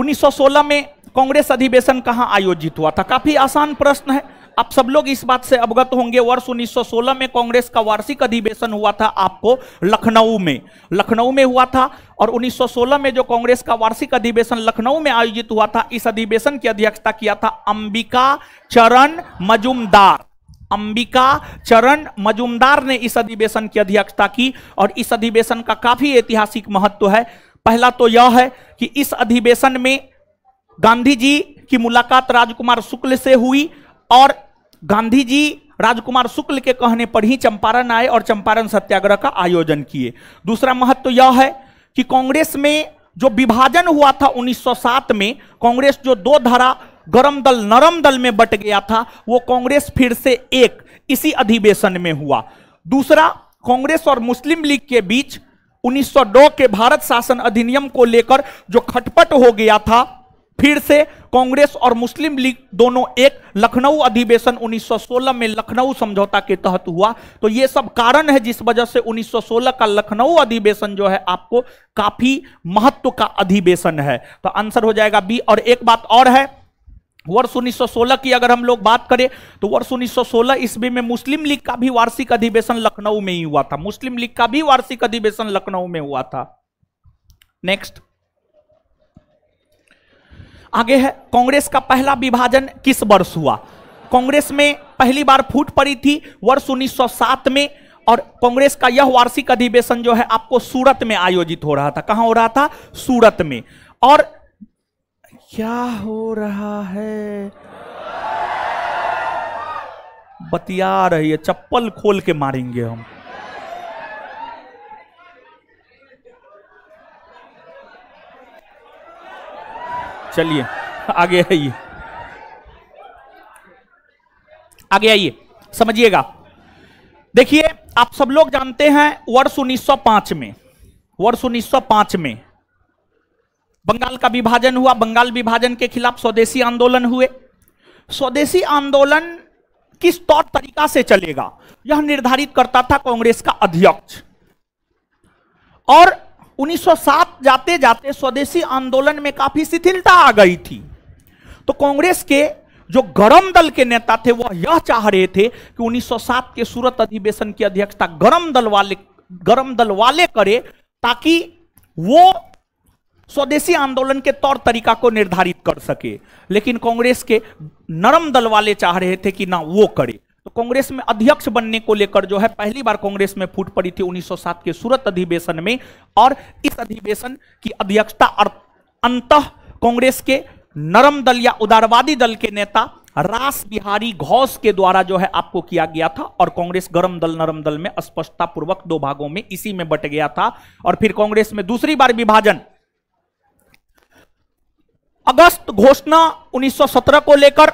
S1: 1916 में कांग्रेस अधिवेशन कहां आयोजित हुआ था काफी आसान प्रश्न है आप सब लोग इस बात से अवगत होंगे वर्ष 1916 में कांग्रेस का वार्षिक अधिवेशन हुआ था आपको लखनऊ में लखनऊ में हुआ था और 1916 में जो कांग्रेस का वार्षिक अधिवेशन लखनऊ में आयोजित हुआ था इस अधिवेशन की अध्यक्षता किया था अंबिका चरण मजुमदार अंबिका चरण मजुमदार ने इस अधिवेशन की अध्यक्षता की और इस अधिवेशन का काफी ऐतिहासिक महत्व तो है पहला तो यह है कि इस अधिवेशन में गांधी जी की मुलाकात राजकुमार शुक्ल से हुई और गांधी जी राजकुमार शुक्ल के कहने पर ही चंपारण आए और चंपारण सत्याग्रह का आयोजन किए दूसरा महत्व तो यह है कि कांग्रेस में जो विभाजन हुआ था 1907 में कांग्रेस जो दो धारा गरम दल नरम दल में बट गया था वो कांग्रेस फिर से एक इसी अधिवेशन में हुआ दूसरा कांग्रेस और मुस्लिम लीग के बीच 1902 के भारत शासन अधिनियम को लेकर जो खटपट हो गया था फिर से कांग्रेस और मुस्लिम लीग दोनों एक लखनऊ अधिवेशन 1916 में लखनऊ समझौता के तहत हुआ तो ये सब कारण है जिस वजह से 1916 का लखनऊ अधिवेशन जो है आपको काफी महत्व का अधिवेशन है तो आंसर हो जाएगा बी और एक बात और है वर्ष 1916 की अगर हम लोग बात करें तो वर्ष 1916 ईस्वी में मुस्लिम लीग का भी वार्षिक अधिवेशन लखनऊ में ही हुआ था मुस्लिम लीग का भी वार्षिक अधिवेशन लखनऊ में हुआ था नेक्स्ट आगे है कांग्रेस का पहला विभाजन किस वर्ष हुआ कांग्रेस में पहली बार फूट पड़ी थी वर्ष 1907 में और कांग्रेस का यह वार्षिक अधिवेशन जो है आपको सूरत में आयोजित हो रहा था कहां हो रहा था सूरत में और क्या हो रहा है बतिया रही है चप्पल खोल के मारेंगे हम चलिए आगे आइए आगे आइए समझिएगा देखिए आप सब लोग जानते हैं वर्ष 1905 में वर्ष 1905 में बंगाल का विभाजन हुआ बंगाल विभाजन के खिलाफ स्वदेशी आंदोलन हुए स्वदेशी आंदोलन किस तौर तरीका से चलेगा यह निर्धारित करता था कांग्रेस का अध्यक्ष और 1907 जाते जाते स्वदेशी आंदोलन में काफी शिथिलता आ गई थी तो कांग्रेस के जो गरम दल के नेता थे वह यह चाह रहे थे कि 1907 के सूरत अधिवेशन की अध्यक्षता गरम दल वाले गरम दल वाले करे ताकि वो स्वदेशी आंदोलन के तौर तरीका को निर्धारित कर सके लेकिन कांग्रेस के नरम दल वाले चाह रहे थे कि ना वो करे तो कांग्रेस में अध्यक्ष बनने को लेकर जो है पहली बार कांग्रेस में फूट पड़ी थी 1907 के सूरत अधिवेशन में और इस अधिवेशन की अध्यक्षता अंत कांग्रेस के नरम दल या उदारवादी दल के नेता रास बिहारी घोष के द्वारा जो है आपको किया गया था और कांग्रेस गरम दल नरम दल में स्पष्टता पूर्वक दो भागों में इसी में बट गया था और फिर कांग्रेस में दूसरी बार विभाजन अगस्त घोषणा 1917 को लेकर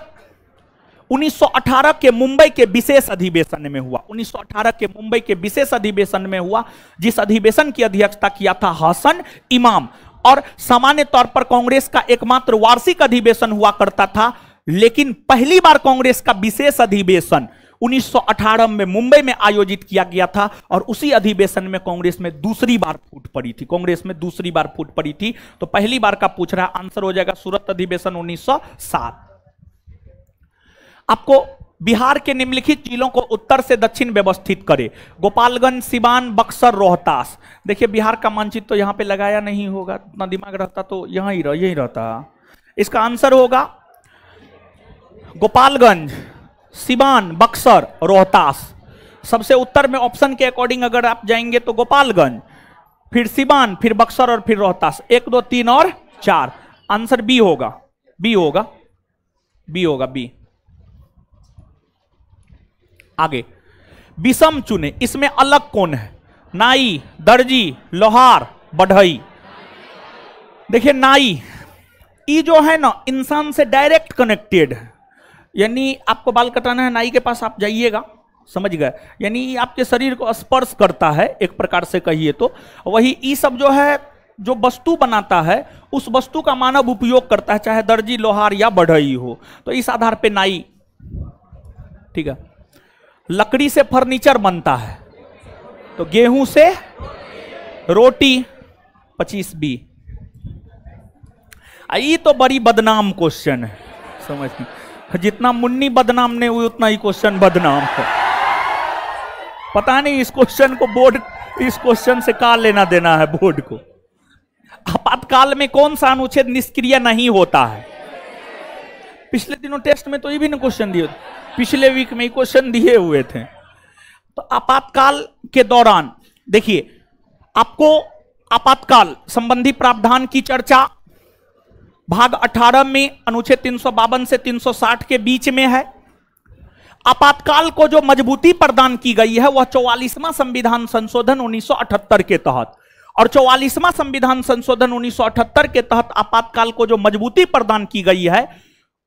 S1: 1918 के मुंबई के विशेष अधिवेशन में हुआ 1918 के मुंबई के विशेष अधिवेशन में हुआ जिस अधिवेशन की अध्यक्षता किया था हसन इमाम और सामान्य तौर पर कांग्रेस का एकमात्र वार्षिक अधिवेशन हुआ करता था लेकिन पहली बार कांग्रेस का विशेष अधिवेशन 1918 में मुंबई में आयोजित किया गया था और उसी अधिवेशन में कांग्रेस में दूसरी बार फूट पड़ी थी कांग्रेस में दूसरी बार फूट पड़ी थी तो पहली बार का पूछ रहा आंसर हो जाएगा सूरत अधिवेशन 1907 आपको बिहार के निम्नलिखित जिलों को उत्तर से दक्षिण व्यवस्थित करे गोपालगंज सिवान बक्सर रोहतास देखिए बिहार का मानचित्र तो यहाँ पे लगाया नहीं होगा इतना दिमाग रहता तो यहाँ ही रह, यही रहता इसका आंसर होगा गोपालगंज सिवान बक्सर रोहतास सबसे उत्तर में ऑप्शन के अकॉर्डिंग अगर आप जाएंगे तो गोपालगंज फिर सिवान फिर बक्सर और फिर रोहतास एक दो तीन और चार आंसर बी होगा बी होगा बी होगा बी आगे विषम चुने इसमें अलग कौन है नाई दर्जी लोहार बढ़ई देखिए नाई ये जो है ना इंसान से डायरेक्ट कनेक्टेड है यानी आपको बाल कटाना है नाई के पास आप जाइएगा समझ गए यानी आपके शरीर को स्पर्श करता है एक प्रकार से कहिए तो वही ई सब जो है जो वस्तु बनाता है उस वस्तु का मानव उपयोग करता है चाहे दर्जी लोहार या बढ़ई हो तो इस आधार पे नाई ठीक है लकड़ी से फर्नीचर बनता है तो गेहूं से रोटी पच्चीस बी आई तो बड़ी बदनाम क्वेश्चन है समझ में जितना मुन्नी बदनाम ने हुई उतना ही क्वेश्चन बदनाम है पता नहीं इस क्वेश्चन को बोर्ड इस क्वेश्चन से का लेना देना है बोर्ड को आपातकाल में कौन सा अनुच्छेद निष्क्रिय नहीं होता है पिछले दिनों टेस्ट में तो ये भी ना क्वेश्चन दिए पिछले वीक में क्वेश्चन दिए हुए थे तो आपातकाल के दौरान देखिए आपको आपातकाल संबंधी प्रावधान की चर्चा भाग 18 में अनुच्छेद तीन से 360 के बीच में है आपातकाल को जो मजबूती प्रदान की गई है वह चौवालीसवां संविधान संशोधन 1978 के तहत और चौवालीसवां संविधान संशोधन 1978 के तहत आपातकाल को जो मजबूती प्रदान की गई है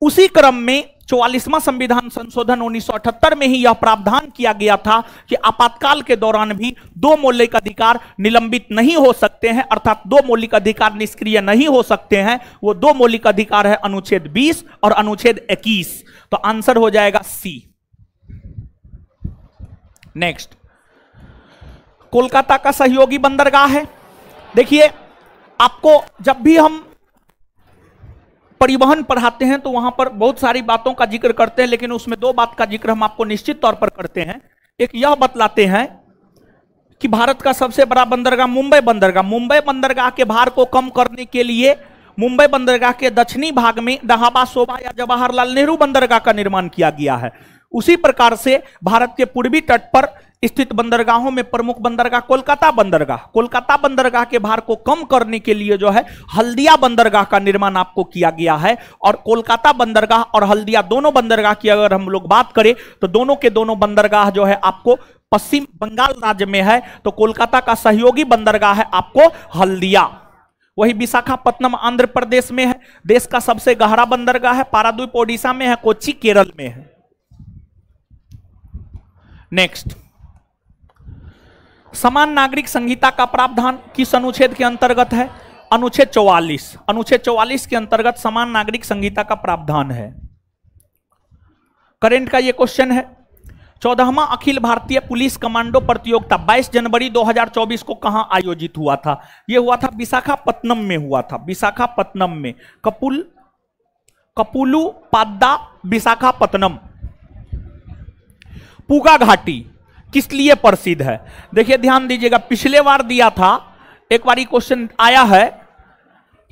S1: उसी क्रम में चौवालीसवां संविधान संशोधन उन्नीस में ही यह प्रावधान किया गया था कि आपातकाल के दौरान भी दो मौलिक अधिकार निलंबित नहीं हो सकते हैं अर्थात दो मौलिक अधिकार निष्क्रिय नहीं हो सकते हैं वो दो मौलिक अधिकार है अनुच्छेद 20 और अनुच्छेद 21 तो आंसर हो जाएगा सी नेक्स्ट कोलकाता का सहयोगी बंदरगाह है देखिए आपको जब भी हम परिवहन पढ़ाते हैं तो वहां पर बहुत सारी बातों का जिक्र करते हैं लेकिन उसमें दो बात का जिक्र हम आपको निश्चित तौर पर करते हैं एक यह बतलाते हैं कि भारत का सबसे बड़ा बंदरगाह मुंबई बंदरगाह मुंबई बंदरगाह के भार को कम करने के लिए मुंबई बंदरगाह के दक्षिणी भाग में दहाबा शोभा या जवाहरलाल नेहरू बंदरगाह का निर्माण किया गया है उसी प्रकार से भारत के पूर्वी तट पर स्थित बंदरगाहों में प्रमुख बंदरगाह कोलकाता बंदरगाह कोलकाता बंदरगाह के भार को कम करने के लिए जो है हल्दिया बंदरगाह का निर्माण आपको किया गया है और कोलकाता बंदरगाह और हल्दिया दोनों बंदरगाह की अगर हम लोग बात करें तो दोनों के दोनों बंदरगाह जो है आपको पश्चिम बंगाल राज्य में है तो कोलकाता का सहयोगी बंदरगाह है आपको हल्दिया वही विशाखापत्तनम आंध्र प्रदेश में है देश का सबसे गहरा बंदरगाह है पारादीप ओडिशा में है कोची केरल में है नेक्स्ट समान नागरिक संहिता का प्रावधान किस अनुच्छेद के अंतर्गत है अनुच्छेद 44 अनुच्छेद 44 के अंतर्गत समान नागरिक संहिता का प्रावधान है करेंट का यह क्वेश्चन है चौदहवा अखिल भारतीय पुलिस कमांडो प्रतियोगिता 22 जनवरी 2024 को कहां आयोजित हुआ था यह हुआ था विशाखापत्नम में हुआ था विशाखापत्नम में कपुल कपुलू पादा विशाखापत्नम पूगा घाटी किस लिए प्रसिद्ध है देखिए ध्यान दीजिएगा पिछले बार दिया था एक बार क्वेश्चन आया है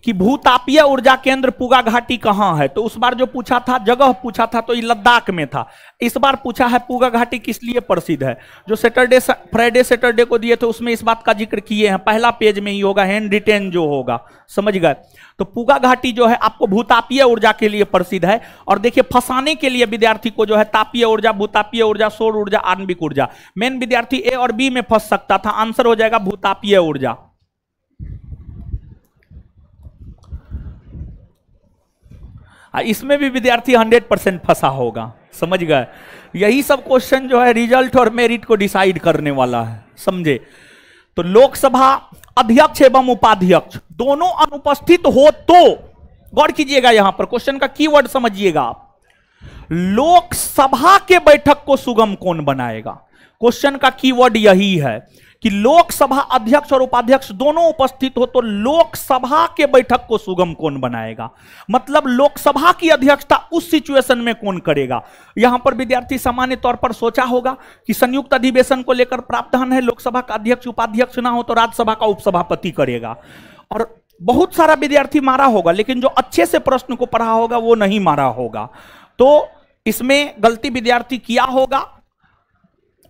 S1: कि भूतापीय ऊर्जा केंद्र पुगा घाटी कहाँ है तो उस बार जो पूछा था जगह पूछा था तो ये लद्दाख में था इस बार पूछा है पूगा घाटी किस लिए प्रसिद्ध है जो सैटरडे फ्राइडे सैटरडे को दिए थे उसमें इस बात का जिक्र किए हैं पहला पेज में ही होगा हैंड रिटेन जो होगा समझ गए तो पूगा घाटी जो है आपको भूतापीय ऊर्जा के लिए प्रसिद्ध है और देखिए फंसाने के लिए विद्यार्थी को जो है तापीय ऊर्जा भूतापीय ऊर्जा सौर ऊर्जा आणविक ऊर्जा मेन विद्यार्थी ए और बी में फंस सकता था आंसर हो जाएगा भूतापीय ऊर्जा हाँ, इसमें भी विद्यार्थी 100 परसेंट फंसा होगा समझ गए यही सब क्वेश्चन जो है रिजल्ट और मेरिट को डिसाइड करने वाला है समझे तो लोकसभा अध्यक्ष एवं उपाध्यक्ष दोनों अनुपस्थित हो तो गौर कीजिएगा यहां पर क्वेश्चन का की समझिएगा आप लोकसभा के बैठक को सुगम कौन बनाएगा क्वेश्चन का कीवर्ड यही है कि लोकसभा अध्यक्ष और उपाध्यक्ष दोनों उपस्थित हो तो लोकसभा के बैठक को सुगम कौन बनाएगा मतलब लोकसभा की अध्यक्षता उस सिचुएशन में कौन करेगा यहां पर विद्यार्थी सामान्य तौर पर सोचा होगा कि संयुक्त अधिवेशन को लेकर प्रावधान है लोकसभा का अध्यक्ष उपाध्यक्ष ना हो तो राज्यसभा का उपसभापति करेगा और बहुत सारा विद्यार्थी मारा होगा लेकिन जो अच्छे से प्रश्न को पढ़ा होगा वो नहीं मारा होगा तो इसमें गलती विद्यार्थी किया होगा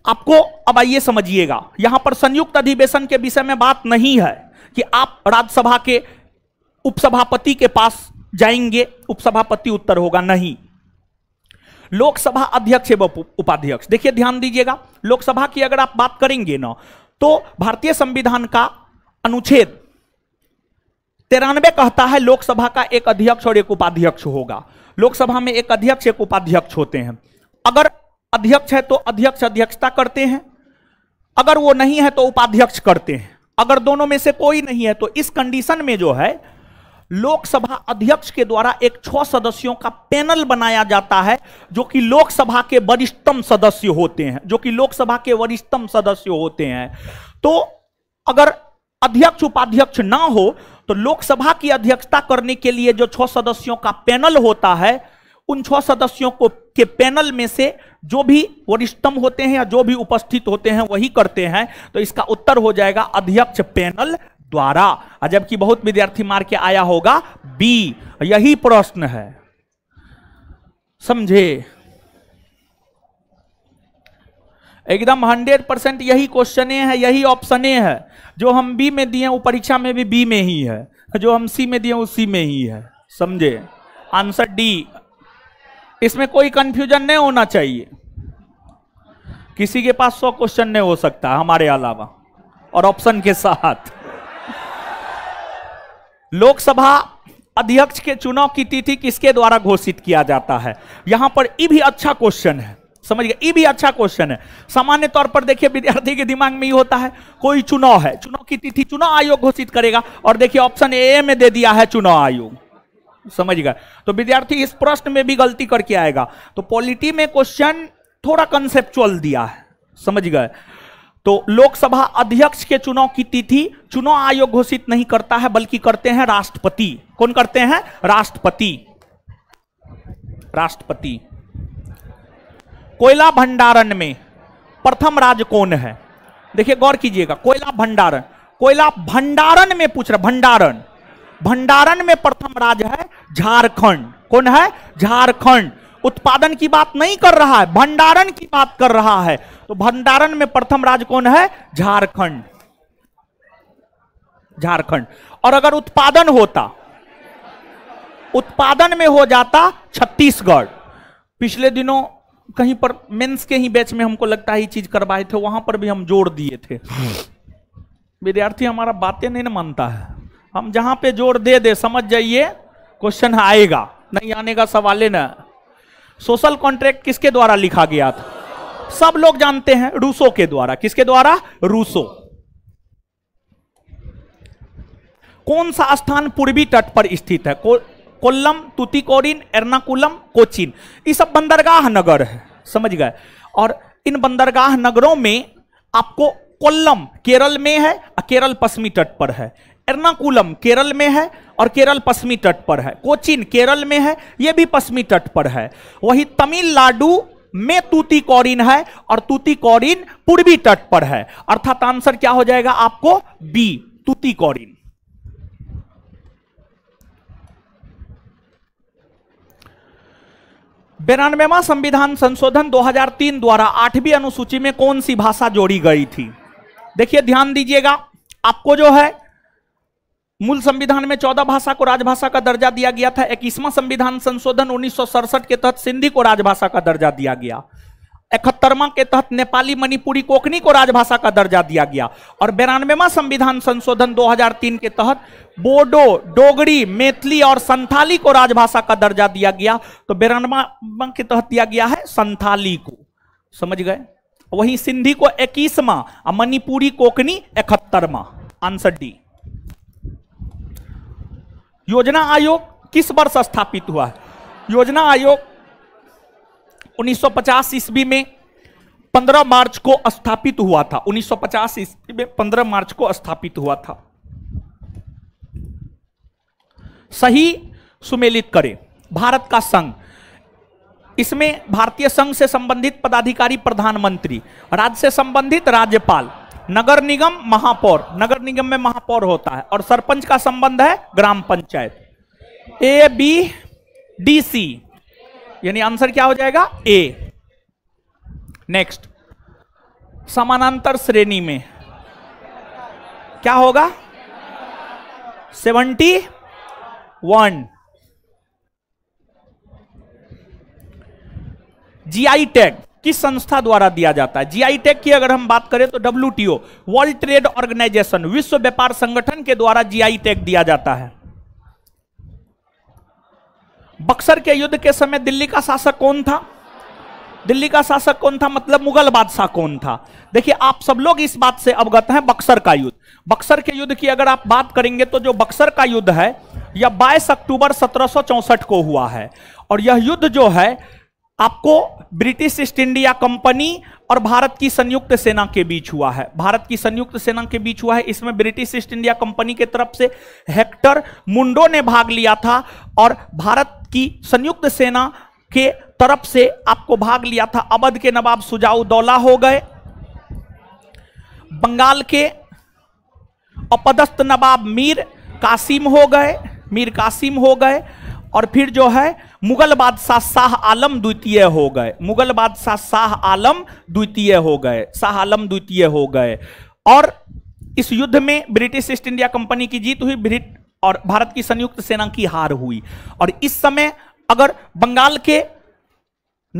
S1: आपको अब आइए समझिएगा यहां पर संयुक्त अधिवेशन के विषय में बात नहीं है कि आप राज्यसभा के उपसभापति के पास जाएंगे उपसभापति उत्तर होगा नहीं लोकसभा अध्यक्ष एवं उपाध्यक्ष देखिए ध्यान दीजिएगा लोकसभा की अगर आप बात करेंगे ना तो भारतीय संविधान का अनुच्छेद तिरानवे कहता है लोकसभा का एक अध्यक्ष और एक उपाध्यक्ष होगा लोकसभा में एक अध्यक्ष एक उपाध्यक्ष होते हैं अगर अध्यक्ष है तो अध्यक्ष अध्यक्षता करते हैं अगर वो नहीं है तो उपाध्यक्ष करते हैं अगर दोनों में से कोई नहीं है तो इस कंडीशन में जो है लोकसभा अध्यक्ष के द्वारा एक छह सदस्यों का पैनल बनाया जाता है जो कि लोकसभा के वरिष्ठतम सदस्य होते हैं जो कि लोकसभा के वरिष्ठतम सदस्य होते हैं तो अगर अध्यक्ष उपाध्यक्ष ना हो तो लोकसभा की अध्यक्षता करने के लिए जो छह सदस्यों का पैनल होता है उन छह सदस्यों को के पैनल में से जो भी वरिष्ठतम होते हैं या जो भी उपस्थित होते हैं वही करते हैं तो इसका उत्तर हो जाएगा अध्यक्ष पैनल द्वारा जबकि बहुत विद्यार्थी मार के आया होगा बी यही प्रश्न है समझे एकदम हंड्रेड परसेंट यही क्वेश्चन है यही ऑप्शन है जो हम बी में दिए वो परीक्षा में भी बी में ही है जो हम सी में दिए वो सी में ही है समझे आंसर डी इसमें कोई कंफ्यूजन नहीं होना चाहिए किसी के पास सौ क्वेश्चन नहीं हो सकता हमारे अलावा और ऑप्शन के साथ लोकसभा अध्यक्ष के चुनाव की तिथि किसके द्वारा घोषित किया जाता है यहां पर ये भी अच्छा क्वेश्चन है समझ गया ये भी अच्छा क्वेश्चन है सामान्य तौर पर देखिए विद्यार्थी के दिमाग में ये होता है कोई चुनाव है चुनाव की तिथि चुनाव आयोग घोषित करेगा और देखिए ऑप्शन ए में दे दिया है चुनाव आयोग समझ गए तो विद्यार्थी इस प्रश्न में भी गलती करके आएगा तो पॉलिटी में क्वेश्चन थोड़ा कंसेप्चुअल दिया है समझ गए तो लोकसभा अध्यक्ष के चुनाव की तिथि चुनाव आयोग घोषित नहीं करता है बल्कि करते हैं राष्ट्रपति कौन करते हैं राष्ट्रपति राष्ट्रपति कोयला भंडारण में प्रथम राज्य कौन है देखिए गौर कीजिएगा कोयला भंडारण कोयला भंडारण में पूछ रहा भंडारण भंडारण में प्रथम राज्य है झारखंड कौन है झारखंड उत्पादन की बात नहीं कर रहा है भंडारण की बात कर रहा है तो भंडारण में प्रथम राज्य कौन है झारखंड झारखंड और अगर उत्पादन होता उत्पादन में हो जाता छत्तीसगढ़ पिछले दिनों कहीं पर मेंस के ही बैच में हमको लगता है चीज करवाए थे वहां पर भी हम जोड़ दिए थे हम्म। विद्यार्थी हमारा बातें नहीं ना मानता है हम जहां पे जोर दे दे समझ जाइए क्वेश्चन आएगा नहीं आने का सवाल है ना सोशल कॉन्ट्रैक्ट किसके द्वारा लिखा गया था सब लोग जानते हैं रूसो के द्वारा किसके द्वारा रूसो कौन सा स्थान पूर्वी तट पर स्थित है को, कोल्लम तुतिकोरिन एर्नाकुलम कोचिन ये सब बंदरगाह नगर है समझ गए और इन बंदरगाह नगरों में आपको कोल्लम केरल में है केरल पश्चिमी तट पर है एर्नाकुलम केरल में है और केरल पश्चिमी तट पर है कोचिन केरल में है यह भी पश्चिमी तट पर है वही तमिलनाडु में तूती कौरिन है और तूती कौरिन पूर्वी तट पर है अर्थात आंसर क्या हो जाएगा आपको बी तूती कौरिन बेरानवेवा संविधान संशोधन 2003 द्वारा आठवीं अनुसूची में कौन सी भाषा जोड़ी गई थी देखिए ध्यान दीजिएगा आपको जो है मूल संविधान में चौदह भाषा को राजभाषा का दर्जा दिया गया था इक्कीसवां संविधान संशोधन उन्नीस के तहत सिंधी को राजभाषा का दर्जा दिया गया इकहत्तरवा के तहत नेपाली मणिपुरी कोकनी को राजभाषा का दर्जा दिया गया और बिरानवेवा संविधान संशोधन 2003 के तहत बोडो डोगरी मैथिली और संथाली को राजभाषा का दर्जा दिया गया तो बिरानवा के तहत दिया गया है संथाली को समझ गए वहीं सिंधी को इक्कीसवा और मणिपुरी कोकनी इकहत्तरवा आंसर डी योजना आयोग किस वर्ष स्थापित हुआ योजना आयोग 1950 ईस्वी में 15 मार्च को स्थापित हुआ था 1950 ईस्वी में 15 मार्च को स्थापित हुआ था सही सुमेलित करें भारत का संघ इसमें भारतीय संघ से संबंधित पदाधिकारी प्रधानमंत्री राज्य से संबंधित राज्यपाल नगर निगम महापौर नगर निगम में महापौर होता है और सरपंच का संबंध है gram panchayat A B D C यानी आंसर क्या हो जाएगा ए नेक्स्ट समानांतर श्रेणी में क्या होगा seventy one G I tag किस संस्था द्वारा दिया जाता है जीआई की अगर हम बात करें तो डब्ल्यू वर्ल्ड ट्रेड ऑर्गेनाइजेशन विश्व व्यापार संगठन के द्वारा जीआई दिया जाता है बक्सर के युद्ध के समय दिल्ली का शासक कौन था दिल्ली का शासक कौन था मतलब मुगल बादशाह कौन था देखिए आप सब लोग इस बात से अवगत हैं बक्सर का युद्ध बक्सर के युद्ध की अगर आप बात करेंगे तो जो बक्सर का युद्ध है यह 22 अक्टूबर सत्रह को हुआ है और यह युद्ध जो है आपको ब्रिटिश ईस्ट इंडिया कंपनी और भारत की संयुक्त सेना के बीच हुआ है भारत की संयुक्त सेना के बीच हुआ है इसमें ब्रिटिश ईस्ट इंडिया कंपनी के तरफ से हेक्टर मुंडो ने भाग लिया था और भारत की संयुक्त सेना के तरफ से आपको भाग लिया था अवध के नवाब सुजाउदौला हो गए बंगाल के अपदस्थ नवाब मीर कासिम हो गए मीर कासिम हो गए और फिर जो है मुगल बादशाह शाह आलम द्वितीय हो गए मुगल बादशाह शाह आलम द्वितीय हो गए शाह आलम द्वितीय हो गए और इस युद्ध में ब्रिटिश ईस्ट इंडिया कंपनी की जीत हुई ब्रिट और भारत की संयुक्त सेना की हार हुई और इस समय अगर बंगाल के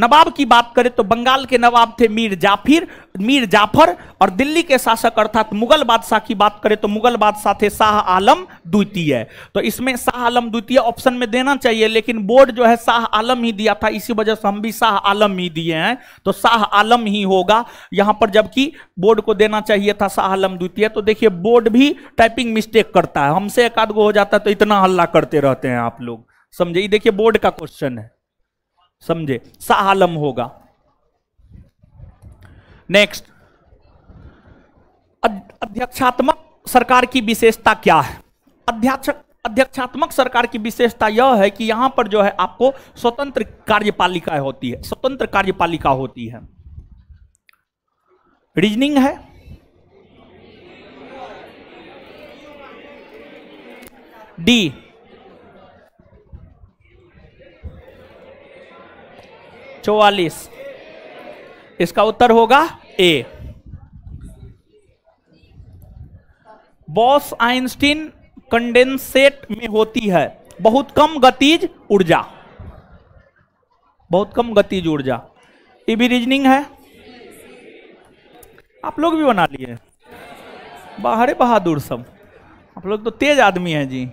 S1: नवाब की बात करें तो बंगाल के नवाब थे मीर जाफिर मीर जाफर और दिल्ली के शासक अर्थात मुगल बादशाह की बात करें तो मुगल बादशाह थे शाह आलम द्वितीय तो इसमें शाह आलम द्वितीय ऑप्शन में देना चाहिए लेकिन बोर्ड जो है शाह आलम ही दिया था इसी वजह से हम भी शाह आलम ही दिए हैं तो शाह आलम ही होगा यहां पर जबकि बोर्ड को देना चाहिए था शाह आलम द्वितीय तो देखिए बोर्ड भी टाइपिंग मिस्टेक करता है हमसे एक गो हो जाता है तो इतना हल्ला करते रहते हैं आप लोग समझे देखिए बोर्ड का क्वेश्चन है समझे साहलम होगा नेक्स्ट अध्यक्षात्मक सरकार की विशेषता क्या है अध्यक्ष अध्यक्षात्मक सरकार की विशेषता यह है कि यहां पर जो है आपको स्वतंत्र कार्यपालिका होती है स्वतंत्र कार्यपालिका होती है रीजनिंग है डी चौवालीस इसका उत्तर होगा ए बॉस आइंस्टीन कंडेंसेट में होती है बहुत कम गतिज ऊर्जा बहुत कम गतिज ऊर्जा ये भी रीजनिंग है आप लोग भी बना लिए बाहर बहादुर सब आप लोग तो तेज आदमी हैं जी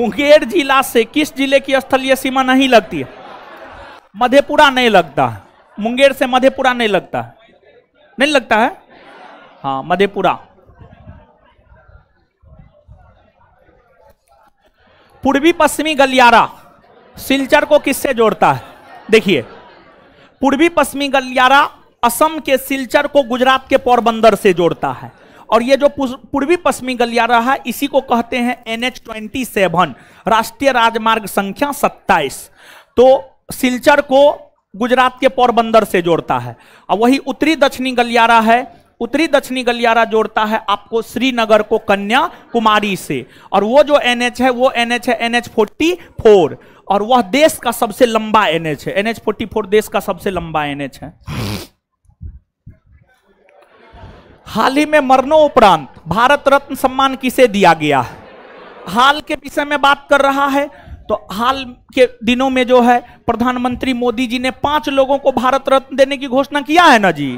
S1: मुंगेर जिला से किस जिले की स्थलीय सीमा नहीं लगती है मधेपुरा नहीं लगता मुंगेर से मधेपुरा नहीं लगता नहीं लगता है हाँ मधेपुरा पूर्वी पश्चिमी गलियारा सिलचर को किससे जोड़ता है देखिए पूर्वी पश्चिमी गलियारा असम के सिलचर को गुजरात के पोरबंदर से जोड़ता है और ये जो पूर्वी पश्चिमी गलियारा है इसी को कहते हैं एन एच ट्वेंटी सेवन राष्ट्रीय राजमार्ग संख्या सत्ताईस तो सिलचर को गुजरात के पोरबंदर से जोड़ता है और वही उत्तरी दक्षिणी गलियारा है उत्तरी दक्षिणी गलियारा जोड़ता है आपको श्रीनगर को कन्या कुमारी से और वो जो एनएच है वो एनएच है एनएच फोर्टी फोर और वह देश का सबसे लंबा एनएच है एनएच फोर्टी फोर देश का सबसे लंबा एनएच है हाल ही में उपरांत भारत रत्न सम्मान किसे दिया गया हाल के विषय में बात कर रहा है तो हाल के दिनों में जो है प्रधानमंत्री मोदी जी ने पांच लोगों को भारत रत्न देने की घोषणा किया है ना जी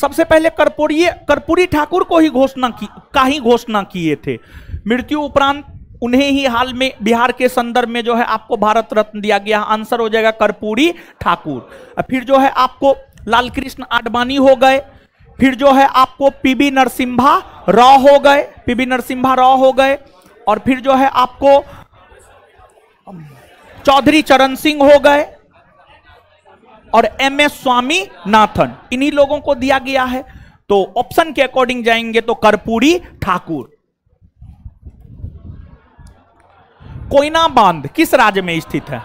S1: सबसे पहले कर्पूरी कर्पूरी ठाकुर को ही घोषणा की का ही घोषणा किए थे मृत्यु उपरांत उन्हें ही हाल में बिहार के संदर्भ में जो है आपको भारत रत्न दिया गया आंसर हो जाएगा कर्पूरी ठाकुर फिर जो है आपको लाल कृष्ण आडवाणी हो गए फिर जो है आपको पीबी नरसिम्हा राव हो गए पीबी नरसिम्हा राव हो गए और फिर जो है आपको चौधरी चरण सिंह हो गए और एम एस स्वामी नाथन इन्हीं लोगों को दिया गया है तो ऑप्शन के अकॉर्डिंग जाएंगे तो कर्पूरी ठाकुर कोयना बांध किस राज्य में स्थित है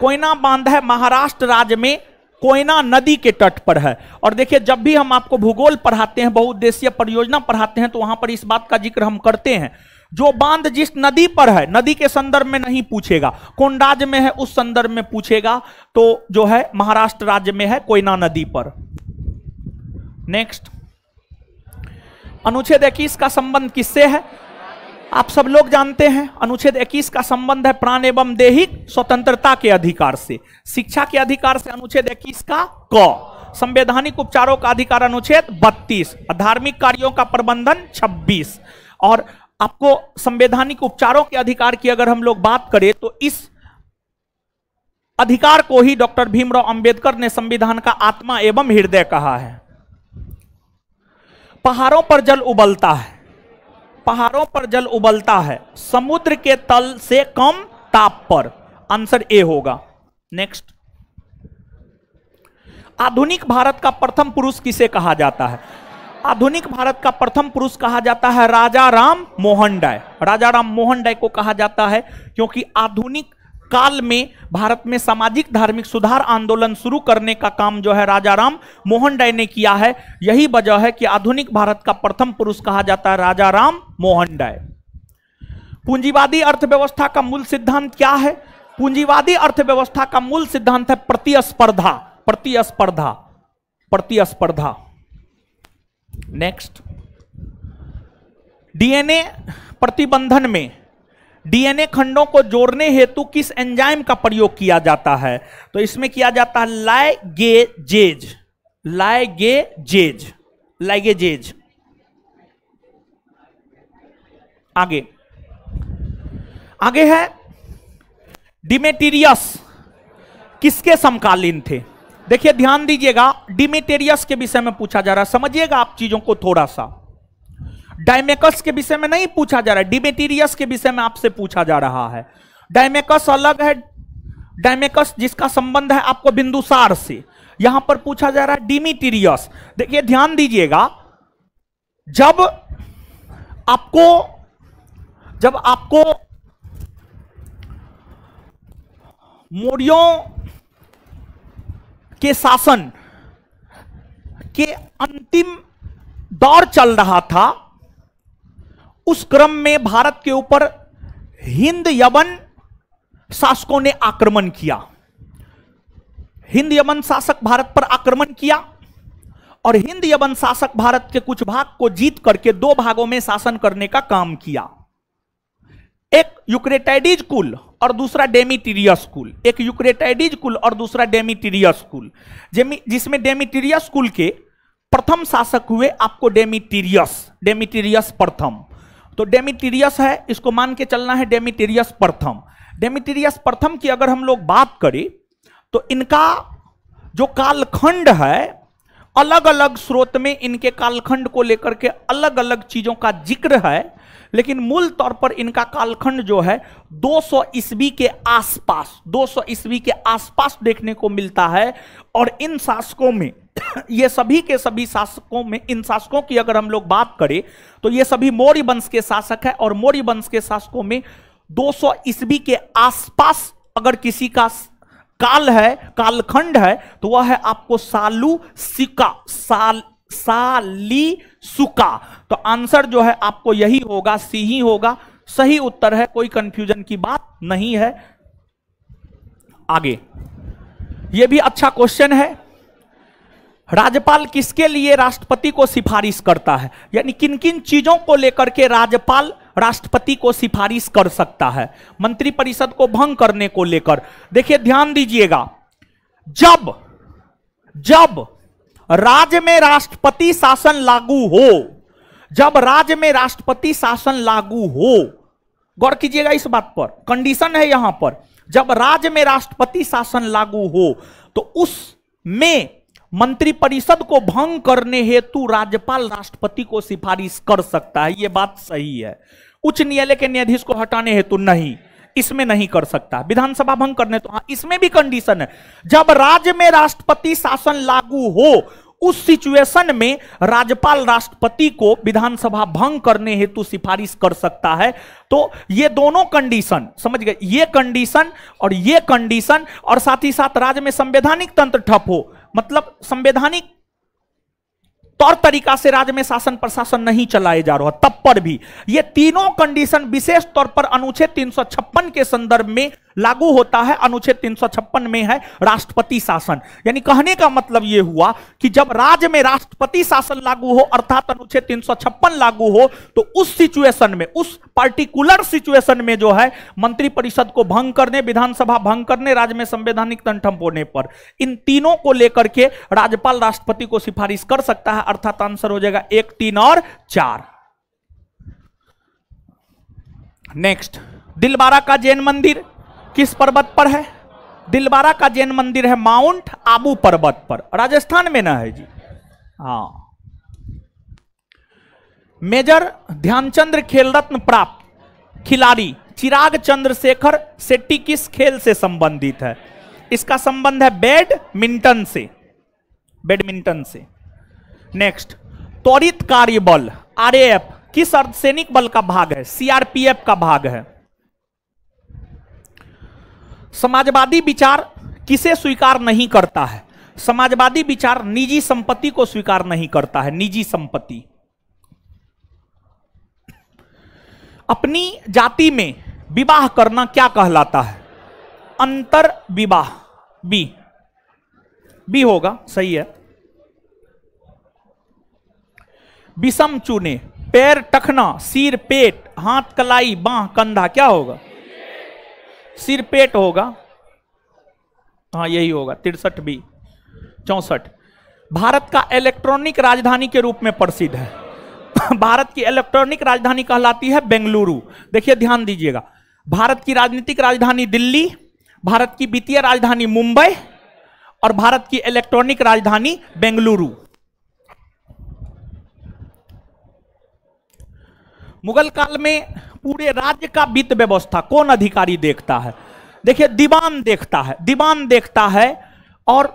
S1: कोयना बांध है महाराष्ट्र राज्य में कोयना नदी के तट पर है और देखिए जब भी हम आपको भूगोल पढ़ाते हैं बहुउद्देशीय परियोजना पढ़ाते हैं तो वहां पर इस बात का जिक्र हम करते हैं जो बांध जिस नदी पर है नदी के संदर्भ में नहीं पूछेगा कौन राज्य में है उस संदर्भ में पूछेगा तो जो है महाराष्ट्र राज्य में है कोयना नदी पर नेक्स्ट अनुच्छेद इक्कीस का संबंध किससे है आप सब लोग जानते हैं अनुच्छेद 21 का संबंध है प्राण एवं देहिक स्वतंत्रता के अधिकार से शिक्षा के अधिकार से अनुच्छेद 21 का क संवैधानिक उपचारों का अधिकार अनुच्छेद 32 धार्मिक कार्यों का प्रबंधन 26 और आपको संवैधानिक उपचारों के अधिकार की अगर हम लोग बात करें तो इस अधिकार को ही डॉक्टर भीमराव अंबेडकर ने संविधान का आत्मा एवं हृदय कहा है पहाड़ों पर जल उबलता है पहाड़ों पर जल उबलता है समुद्र के तल से कम ताप पर आंसर ए होगा नेक्स्ट आधुनिक भारत का प्रथम पुरुष किसे कहा जाता है आधुनिक भारत का प्रथम पुरुष कहा जाता है राजा राम मोहन डाय राजा राम मोहन डाय को कहा जाता है क्योंकि आधुनिक काल में भारत में सामाजिक धार्मिक सुधार आंदोलन शुरू करने का काम जो है राजा राम मोहन डाय ने किया है यही वजह है कि आधुनिक भारत का प्रथम पुरुष कहा जाता है राजा राम मोहन डाय पूंजीवादी अर्थव्यवस्था का मूल सिद्धांत क्या है पूंजीवादी अर्थव्यवस्था का मूल सिद्धांत है प्रतिस्पर्धा प्रतिस्पर्धा प्रतिस्पर्धा नेक्स्ट डीएनए प्रतिबंधन में डीएनए खंडों को जोड़ने हेतु किस एंजाइम का प्रयोग किया जाता है तो इसमें किया जाता है लाइगेजेज लाइगेजेज लाइगेजेज आगे आगे है डिमेटीरियस किसके समकालीन थे देखिए ध्यान दीजिएगा डिमिटेरियस के विषय में पूछा जा रहा है समझिएगा आप चीजों को थोड़ा सा डायमेकस के विषय में नहीं पूछा जा रहा है डिमेटीरियस के विषय में आपसे पूछा जा रहा है डायमेकस अलग है डायमेकस जिसका संबंध है आपको बिंदुसार से यहां पर पूछा जा रहा है डिमिटीरियस देखिए ध्यान दीजिएगा जब आपको जब आपको मोरियो के शासन के अंतिम दौर चल रहा था उस क्रम में भारत के ऊपर हिंद यवन शासकों ने आक्रमण किया हिंद यमन शासक भारत पर आक्रमण किया और हिंद यमन शासक भारत के कुछ भाग को जीत करके दो भागों में शासन करने का काम किया एक यूक्रेटाइडिज कुल और दूसरा डेमिटीरियस कुल एक यूक्रेटाइडिज कुल और दूसरा डेमिटीरियस कुल जिसमें डेमिटीरियस कुल के प्रथम शासक हुए आपको डेमिटीरियस डेमिटीरियस प्रथम तो डेमिटीरियस है इसको मान के चलना है डेमिटीरियस प्रथम डेमिटीरियस प्रथम की अगर हम लोग बात करें तो इनका जो कालखंड है अलग अलग स्रोत में इनके कालखंड को लेकर के अलग अलग चीजों का जिक्र है लेकिन मूल तौर पर इनका कालखंड जो है 200 सौ ईस्वी के आसपास 200 सौ ईस्वी के आसपास देखने को मिलता है और इन शासकों में ये सभी के सभी शासकों में इन शासकों की अगर हम लोग बात करें तो ये सभी मौर्य वंश के शासक है और मौर्य वंश के शासकों में 200 सौ ईस्वी के आसपास अगर किसी का काल है कालखंड है तो वह है आपको सालू सिका साल साली सुका तो आंसर जो है आपको यही होगा सी ही होगा सही उत्तर है कोई कंफ्यूजन की बात नहीं है आगे यह भी अच्छा क्वेश्चन है राज्यपाल किसके लिए राष्ट्रपति को सिफारिश करता है यानी किन किन चीजों को लेकर के राज्यपाल राष्ट्रपति को सिफारिश कर सकता है मंत्रिपरिषद को भंग करने को लेकर देखिए ध्यान दीजिएगा जब जब राज्य में राष्ट्रपति शासन लागू हो जब राज्य में राष्ट्रपति शासन लागू हो गौर कीजिएगा इस बात पर कंडीशन है यहां पर जब राज्य में राष्ट्रपति शासन लागू हो तो उसमें मंत्रिपरिषद को भंग करने हेतु राज्यपाल राष्ट्रपति को सिफारिश कर सकता है यह बात सही है उच्च न्यायालय के न्यायाधीश को हटाने हेतु नहीं इसमें नहीं कर सकता विधानसभा भंग करने तो हाँ इसमें भी कंडीशन है जब राज्य में राष्ट्रपति शासन लागू हो उस सिचुएशन में राज्यपाल राष्ट्रपति को विधानसभा भंग करने हेतु सिफारिश कर सकता है तो ये दोनों कंडीशन समझ गए ये कंडीशन और ये कंडीशन और साथ ही साथ राज्य में संवैधानिक तंत्र ठप हो मतलब संवैधानिक तौर तरीका से राज्य में शासन प्रशासन नहीं चलाए जा रहा तब पर भी ये तीनों कंडीशन विशेष तौर पर अनुच्छेद तीन के संदर्भ में लागू होता है अनुच्छेद छप्पन में है राष्ट्रपति शासन यानी कहने का मतलब यह हुआ कि जब राज्य में राष्ट्रपति शासन लागू हो अर्थात अनुच्छेद छप्पन लागू हो तो उस सिचुएशन में उस पर्टिकुलर सिचुएशन में जो है मंत्रिपरिषद को भंग करने विधानसभा भंग करने राज्य में संवैधानिक तंठम होने पर इन तीनों को लेकर के राज्यपाल राष्ट्रपति को सिफारिश कर सकता है अर्थात आंसर हो जाएगा एक तीन और चार नेक्स्ट दिलबारा का जैन मंदिर किस पर्वत पर है दिलवारा का जैन मंदिर है माउंट आबू पर्वत पर राजस्थान में ना है जी हाँ मेजर ध्यानचंद्र खेल रत्न प्राप्त खिलाड़ी चिराग चंद्रशेखर सेट्टी किस खेल से संबंधित है इसका संबंध है बैडमिंटन से बैडमिंटन से नेक्स्ट त्वरित कार्य बल आर किस अर्धसैनिक बल का भाग है सीआरपीएफ का भाग है समाजवादी विचार किसे स्वीकार नहीं करता है समाजवादी विचार निजी संपत्ति को स्वीकार नहीं करता है निजी संपत्ति अपनी जाति में विवाह करना क्या कहलाता है अंतर विवाह बी बी होगा सही है विषम चूने पैर टखना सिर पेट हाथ कलाई बांह कंधा क्या होगा सिरपेट होगा हाँ यही होगा तिरसठ बी चौसठ भारत का इलेक्ट्रॉनिक राजधानी के रूप में प्रसिद्ध है भारत की इलेक्ट्रॉनिक राजधानी कहलाती है बेंगलुरु देखिए ध्यान दीजिएगा भारत की राजनीतिक राजधानी दिल्ली भारत की वित्तीय राजधानी मुंबई और भारत की इलेक्ट्रॉनिक राजधानी बेंगलुरु मुगल काल में पूरे राज्य का वित्त व्यवस्था कौन अधिकारी देखता है देखिए दीवान देखता है दीवान देखता है और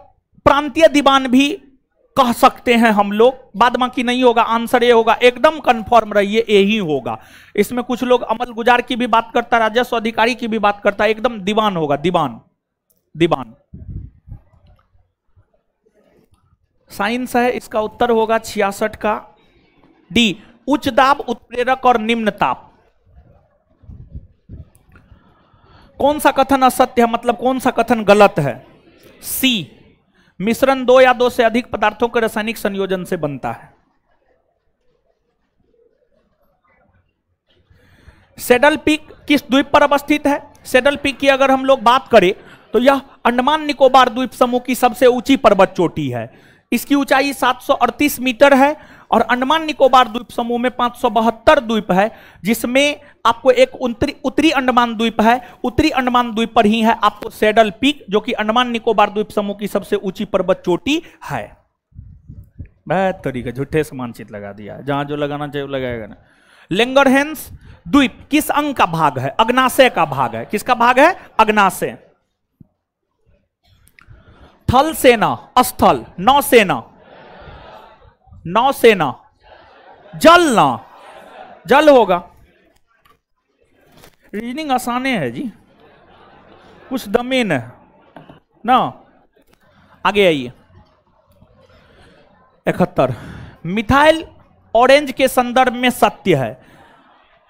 S1: प्रांतीय दीवान भी कह सकते हैं हम लोग बाद बाकी नहीं होगा आंसर ये होगा एकदम कंफर्म रहिए यही होगा इसमें कुछ लोग अमल गुजार की भी बात करता राजस्व अधिकारी की भी बात करता है एकदम दीवान होगा दीवान दीवान साइंस है इसका उत्तर होगा छियासठ का डी उच्च दाब उत्प्रेरक और निम्न ताप कौन सा कथन असत्य है मतलब कौन सा कथन गलत है सी मिश्रण दो या दो से अधिक पदार्थों के रासायनिक संयोजन से बनता है सेडल पीक किस द्वीप पर अवस्थित है सेडल पीक की अगर हम लोग बात करें तो यह अंडमान निकोबार द्वीप समूह की सबसे ऊंची पर्वत चोटी है इसकी ऊंचाई 738 मीटर है और अंडमान निकोबार द्वीप समूह में पांच द्वीप है जिसमें आपको एक उत्तरी उत्तरी अंडमान द्वीप है उत्तरी अंडमान द्वीप पर ही है आपको सेडल पीक जो कि अंडमान निकोबार द्वीप समूह की सबसे ऊंची पर्वत चोटी है बेहतरी तरीके झूठे समान चित लगा दिया जहां जो लगाना चाहिए लगाएगा ना लेंगरहेंस द्वीप किस अंग का भाग है अग्नाशय का भाग है किसका भाग है अग्नाशय थल सेना स्थल नौसेना नौसेना जल ना जल होगा रीजनिंग आसाने है जी कुछ दमीन है ना आगे आइए इकहत्तर मिथाइल ऑरेंज के संदर्भ में सत्य है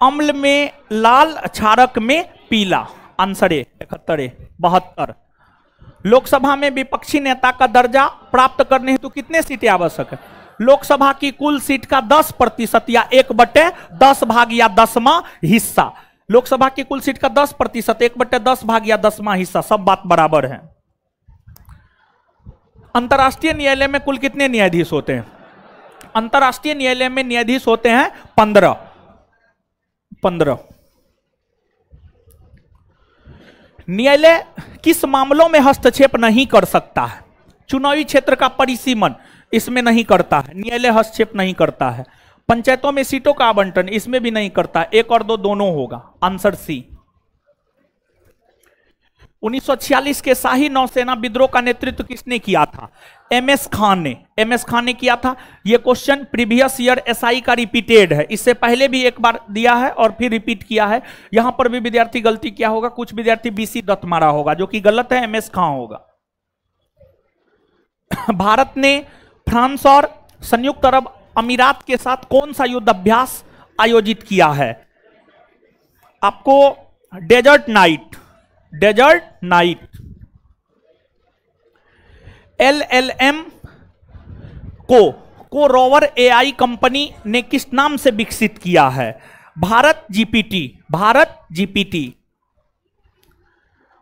S1: अम्ल में लाल क्षारक में पीला आंसर ए इकहत्तर ए बहत्तर लोकसभा में विपक्षी नेता का दर्जा प्राप्त करने हेतु कितने सीटें आवश्यक है लोकसभा की कुल सीट का दस प्रतिशत या एक बटे दस भाग या दसवा हिस्सा लोकसभा की कुल सीट का दस प्रतिशत एक बटे दस भाग या दसवा हिस्सा सब बात बराबर है अंतर्राष्ट्रीय न्यायालय में कुल कितने न्यायाधीश होते हैं अंतरराष्ट्रीय न्यायालय में न्यायाधीश होते हैं पंद्रह पंद्रह न्यायालय किस मामलों में हस्तक्षेप नहीं कर सकता है चुनावी क्षेत्र का परिसीमन इसमें नहीं करता है न्यायालय हस्तक्षेप नहीं करता है पंचायतों में सीटों का आवंटन इसमें भी नहीं करता एक और दो दोनों होगा आंसर सी 1946 के शाही नौसेना विद्रोह का नेतृत्व किसने किया था एम एस खान ने एम एस खान ने किया था यह क्वेश्चन प्रीवियस ईयर एसआई का रिपीटेड है इससे पहले भी एक बार दिया है और फिर रिपीट किया है यहां पर भी विद्यार्थी गलती क्या होगा कुछ विद्यार्थी बीसी दत्त मारा होगा जो कि गलत है एम एस खान होगा भारत ने फ्रांस और संयुक्त अरब अमीरात के साथ कौन सा युद्ध अभ्यास आयोजित किया है आपको desert knight desert knight L L M को को रोवर एआई कंपनी ने किस नाम से विकसित किया है Bharat GPT Bharat GPT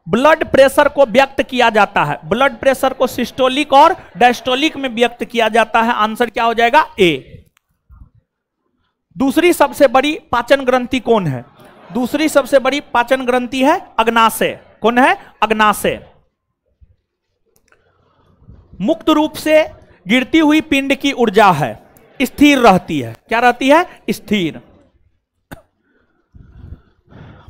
S1: blood pressure को व्यक्त किया जाता है ब्लड प्रेशर को सिस्टोलिक और डायस्टोलिक में व्यक्त किया जाता है आंसर क्या हो जाएगा ए दूसरी सबसे बड़ी पाचन ग्रंथि कौन है दूसरी सबसे बड़ी पाचन ग्रंथि है अग्नाशय कौन है अग्नाशय मुक्त रूप से गिरती हुई पिंड की ऊर्जा है स्थिर रहती है क्या रहती है स्थिर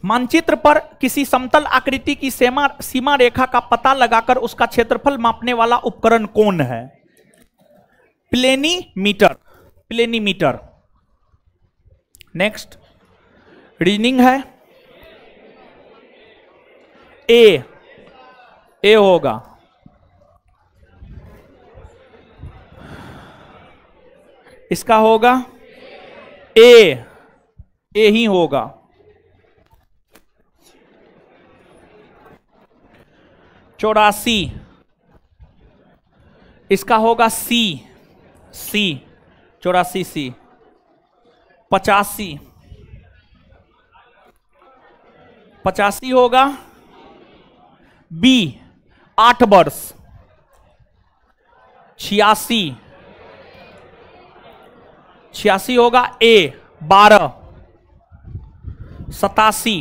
S1: मानचित्र पर किसी समतल आकृति की सीमा सीमा रेखा का पता लगाकर उसका क्षेत्रफल मापने वाला उपकरण कौन है प्लेनीमीटर प्लेनीमीटर नेक्स्ट रीजनिंग है ए ए होगा इसका होगा ए ए ही होगा चौरासी इसका होगा सी सी चौरासी सी पचासी पचासी होगा बी आठ वर्ष छियासी छियासी होगा ए बारह सतासी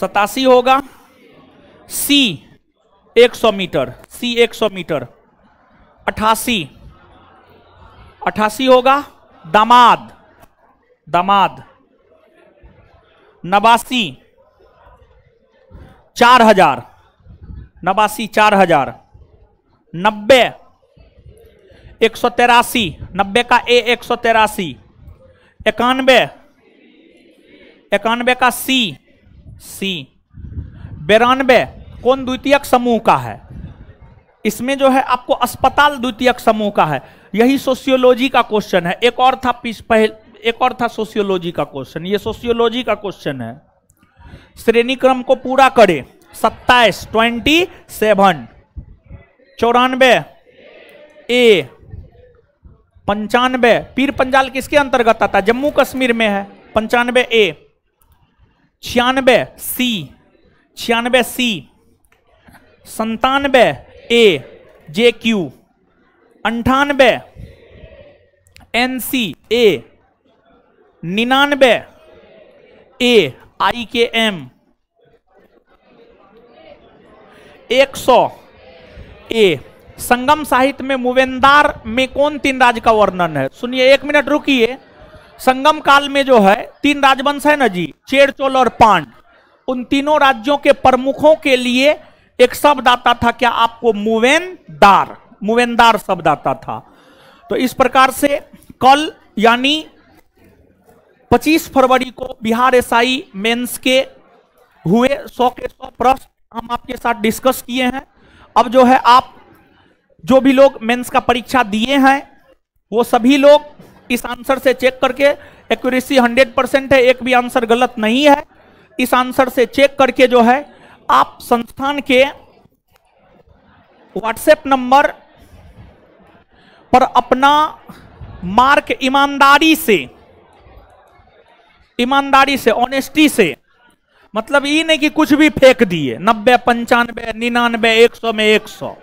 S1: सतासी होगा सी 100 मीटर सी 100 मीटर अठासी अठासी होगा दामाद दामाद नवासी चार हजार नवासी चार हजार नब्बे एक सौ तेरासी नब्बे का ए एक सौ तेरासी इक्यानवे इक्यानवे का सी सी बेरानवे कौन द्वितीयक समूह का है इसमें जो है आपको अस्पताल द्वितीयक समूह का है यही सोशियोलॉजी का क्वेश्चन है एक और था पीछ पहल एक और था सोशियोलॉजी का क्वेश्चन ये सोशियोलॉजी का क्वेश्चन है श्रेणी क्रम को पूरा करें सत्ताईस ट्वेंटी सेवन चौरानबे ए पंचानबे पीर पंजाल किसके अंतर्गत आता है जम्मू कश्मीर में है पंचानवे ए छियानबे सी छियानवे सी संतानवे ए जे क्यू अंठानवे एन सी ए निन्यानवे ए आई के एम एक सौ ए संगम साहित्य में मुवेंदार में कौन तीन राज का वर्णन है सुनिए एक मिनट रुकिए संगम काल में जो है तीन राजवंश है ना जी चेर चोल और पांड उन तीनों राज्यों के प्रमुखों के लिए एक शब्द आता था क्या आपको मुवेनदार मुवेनदार शब्द आता था तो इस प्रकार से कल यानी 25 फरवरी को बिहार एसआई मेंस के हुए सौ के सौ प्रश्न हम आपके साथ डिस्कस किए हैं अब जो है आप जो भी लोग मेंस का परीक्षा दिए हैं वो सभी लोग इस आंसर से चेक करके एक्यूरेसी 100 परसेंट है एक भी आंसर गलत नहीं है इस आंसर से चेक करके जो है आप संस्थान के व्हाट्सएप नंबर पर अपना मार्क ईमानदारी से ईमानदारी से ऑनेस्टी से मतलब ये नहीं कि कुछ भी फेंक दिए नब्बे पंचानवे निन्यानबे एक सौ में एक सौ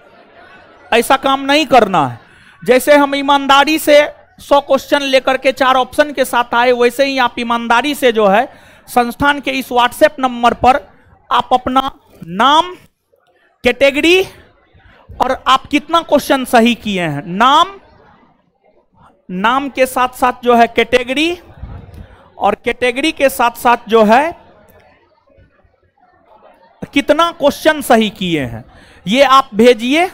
S1: ऐसा काम नहीं करना है जैसे हम ईमानदारी से सौ क्वेश्चन लेकर के चार ऑप्शन के साथ आए वैसे ही आप ईमानदारी से जो है संस्थान के इस व्हाट्सएप नंबर पर आप अपना नाम कैटेगरी और आप कितना क्वेश्चन सही किए हैं नाम नाम के साथ साथ जो है कैटेगरी और कैटेगरी के साथ साथ जो है कितना क्वेश्चन सही किए हैं ये आप भेजिए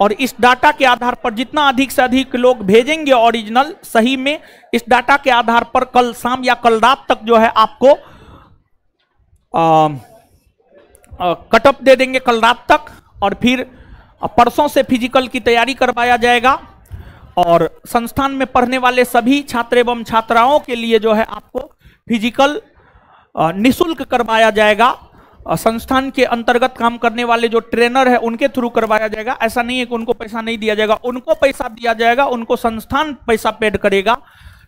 S1: और इस डाटा के आधार पर जितना अधिक से अधिक लोग भेजेंगे ओरिजिनल सही में इस डाटा के आधार पर कल शाम या कल रात तक जो है आपको कट ऑफ दे देंगे कल रात तक और फिर परसों से फिजिकल की तैयारी करवाया जाएगा और संस्थान में पढ़ने वाले सभी छात्र एवं छात्राओं के लिए जो है आपको फिजिकल निशुल्क करवाया जाएगा संस्थान के अंतर्गत काम करने वाले जो ट्रेनर है उनके थ्रू करवाया जाएगा ऐसा नहीं है कि उनको पैसा नहीं दिया जाएगा उनको पैसा दिया जाएगा उनको संस्थान पैसा पेड करेगा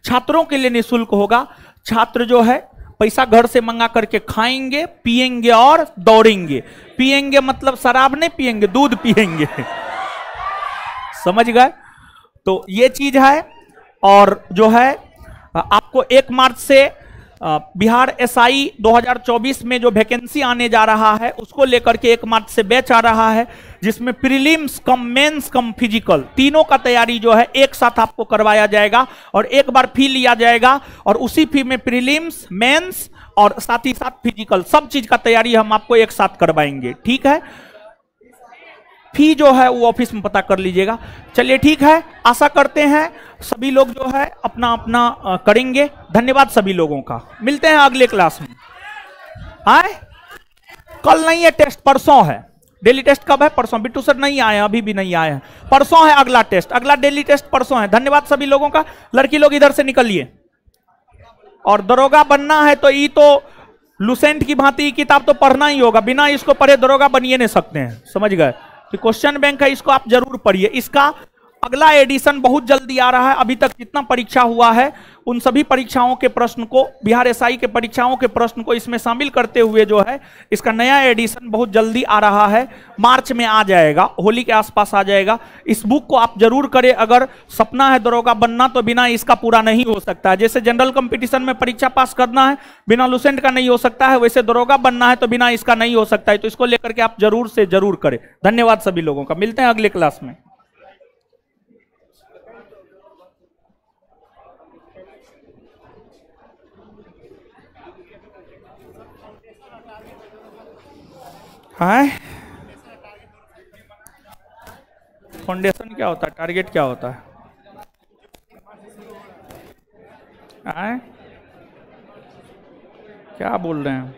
S1: छात्रों के लिए निःशुल्क होगा छात्र जो है पैसा घर से मंगा करके खाएंगे पिएंगे और दौड़ेंगे पिएंगे मतलब शराब नहीं पिएंगे दूध पिएंगे समझ गए तो ये चीज है और जो है आपको एक मार्च से बिहार एसआई 2024 में जो वैकेंसी आने जा रहा है उसको लेकर के एक मार्च से बैच आ रहा है जिसमें prelims cum mains cum physical तीनों का तैयारी जो है एक साथ आपको करवाया जाएगा और एक बार फी लिया जाएगा और उसी फी में प्रीलिम्स मेंस और साथ ही साथ फिजिकल सब चीज का तैयारी हम आपको एक साथ करवाएंगे ठीक है फी जो है वो ऑफिस में पता कर लीजिएगा चलिए ठीक है आशा करते हैं सभी लोग जो है अपना अपना करेंगे धन्यवाद सभी लोगों का मिलते हैं अगले क्लास में आए कल नहीं है टेस्ट परसों है डेली टेस्ट कब है परसों बिट्टू सर नहीं आए अभी भी नहीं आए हैं परसों है अगला टेस्ट अगला डेली टेस्ट परसों है धन्यवाद सभी लोगों का लड़की लोग इधर से निकलिए और दरोगा बनना है तो ये तो लुसेंट की भांति किताब तो पढ़ना ही होगा बिना इसको पढ़े दरोगा बनिए नहीं सकते हैं समझ गए तो क्वेश्चन बैंक है इसको आप जरूर पढ़िए इसका अगला एडिशन बहुत जल्दी आ रहा है अभी तक जितना परीक्षा हुआ है उन सभी परीक्षाओं के प्रश्न को बिहार एसआई के परीक्षाओं के प्रश्न को इसमें शामिल करते हुए जो है इसका नया एडिशन बहुत जल्दी आ रहा है मार्च में आ जाएगा होली के आसपास आ जाएगा इस बुक को आप जरूर करें अगर सपना है दरोगा बनना तो बिना इसका पूरा नहीं हो सकता है जैसे जनरल कंपटीशन में परीक्षा पास करना है बिना लुसेंट का नहीं हो सकता है वैसे दरोगा बनना है तो बिना इसका नहीं हो सकता है तो इसको लेकर के आप जरूर से जरूर करें धन्यवाद सभी लोगों का मिलते हैं अगले क्लास में हाँ फाउंडेशन क्या होता है टारगेट क्या होता है आए? हाँ? क्या बोल रहे हैं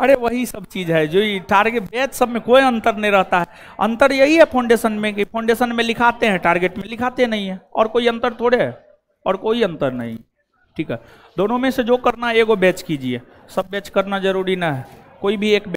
S1: अरे वही सब चीज है जो टारगेट बेच सब में कोई अंतर नहीं रहता है अंतर यही है फाउंडेशन में कि फाउंडेशन में लिखाते हैं टारगेट में लिखाते नहीं है और कोई अंतर थोड़े है और कोई अंतर नहीं ठीक है दोनों में से जो करना है एगो बैच कीजिए सब बैच करना जरूरी ना है कोई भी एक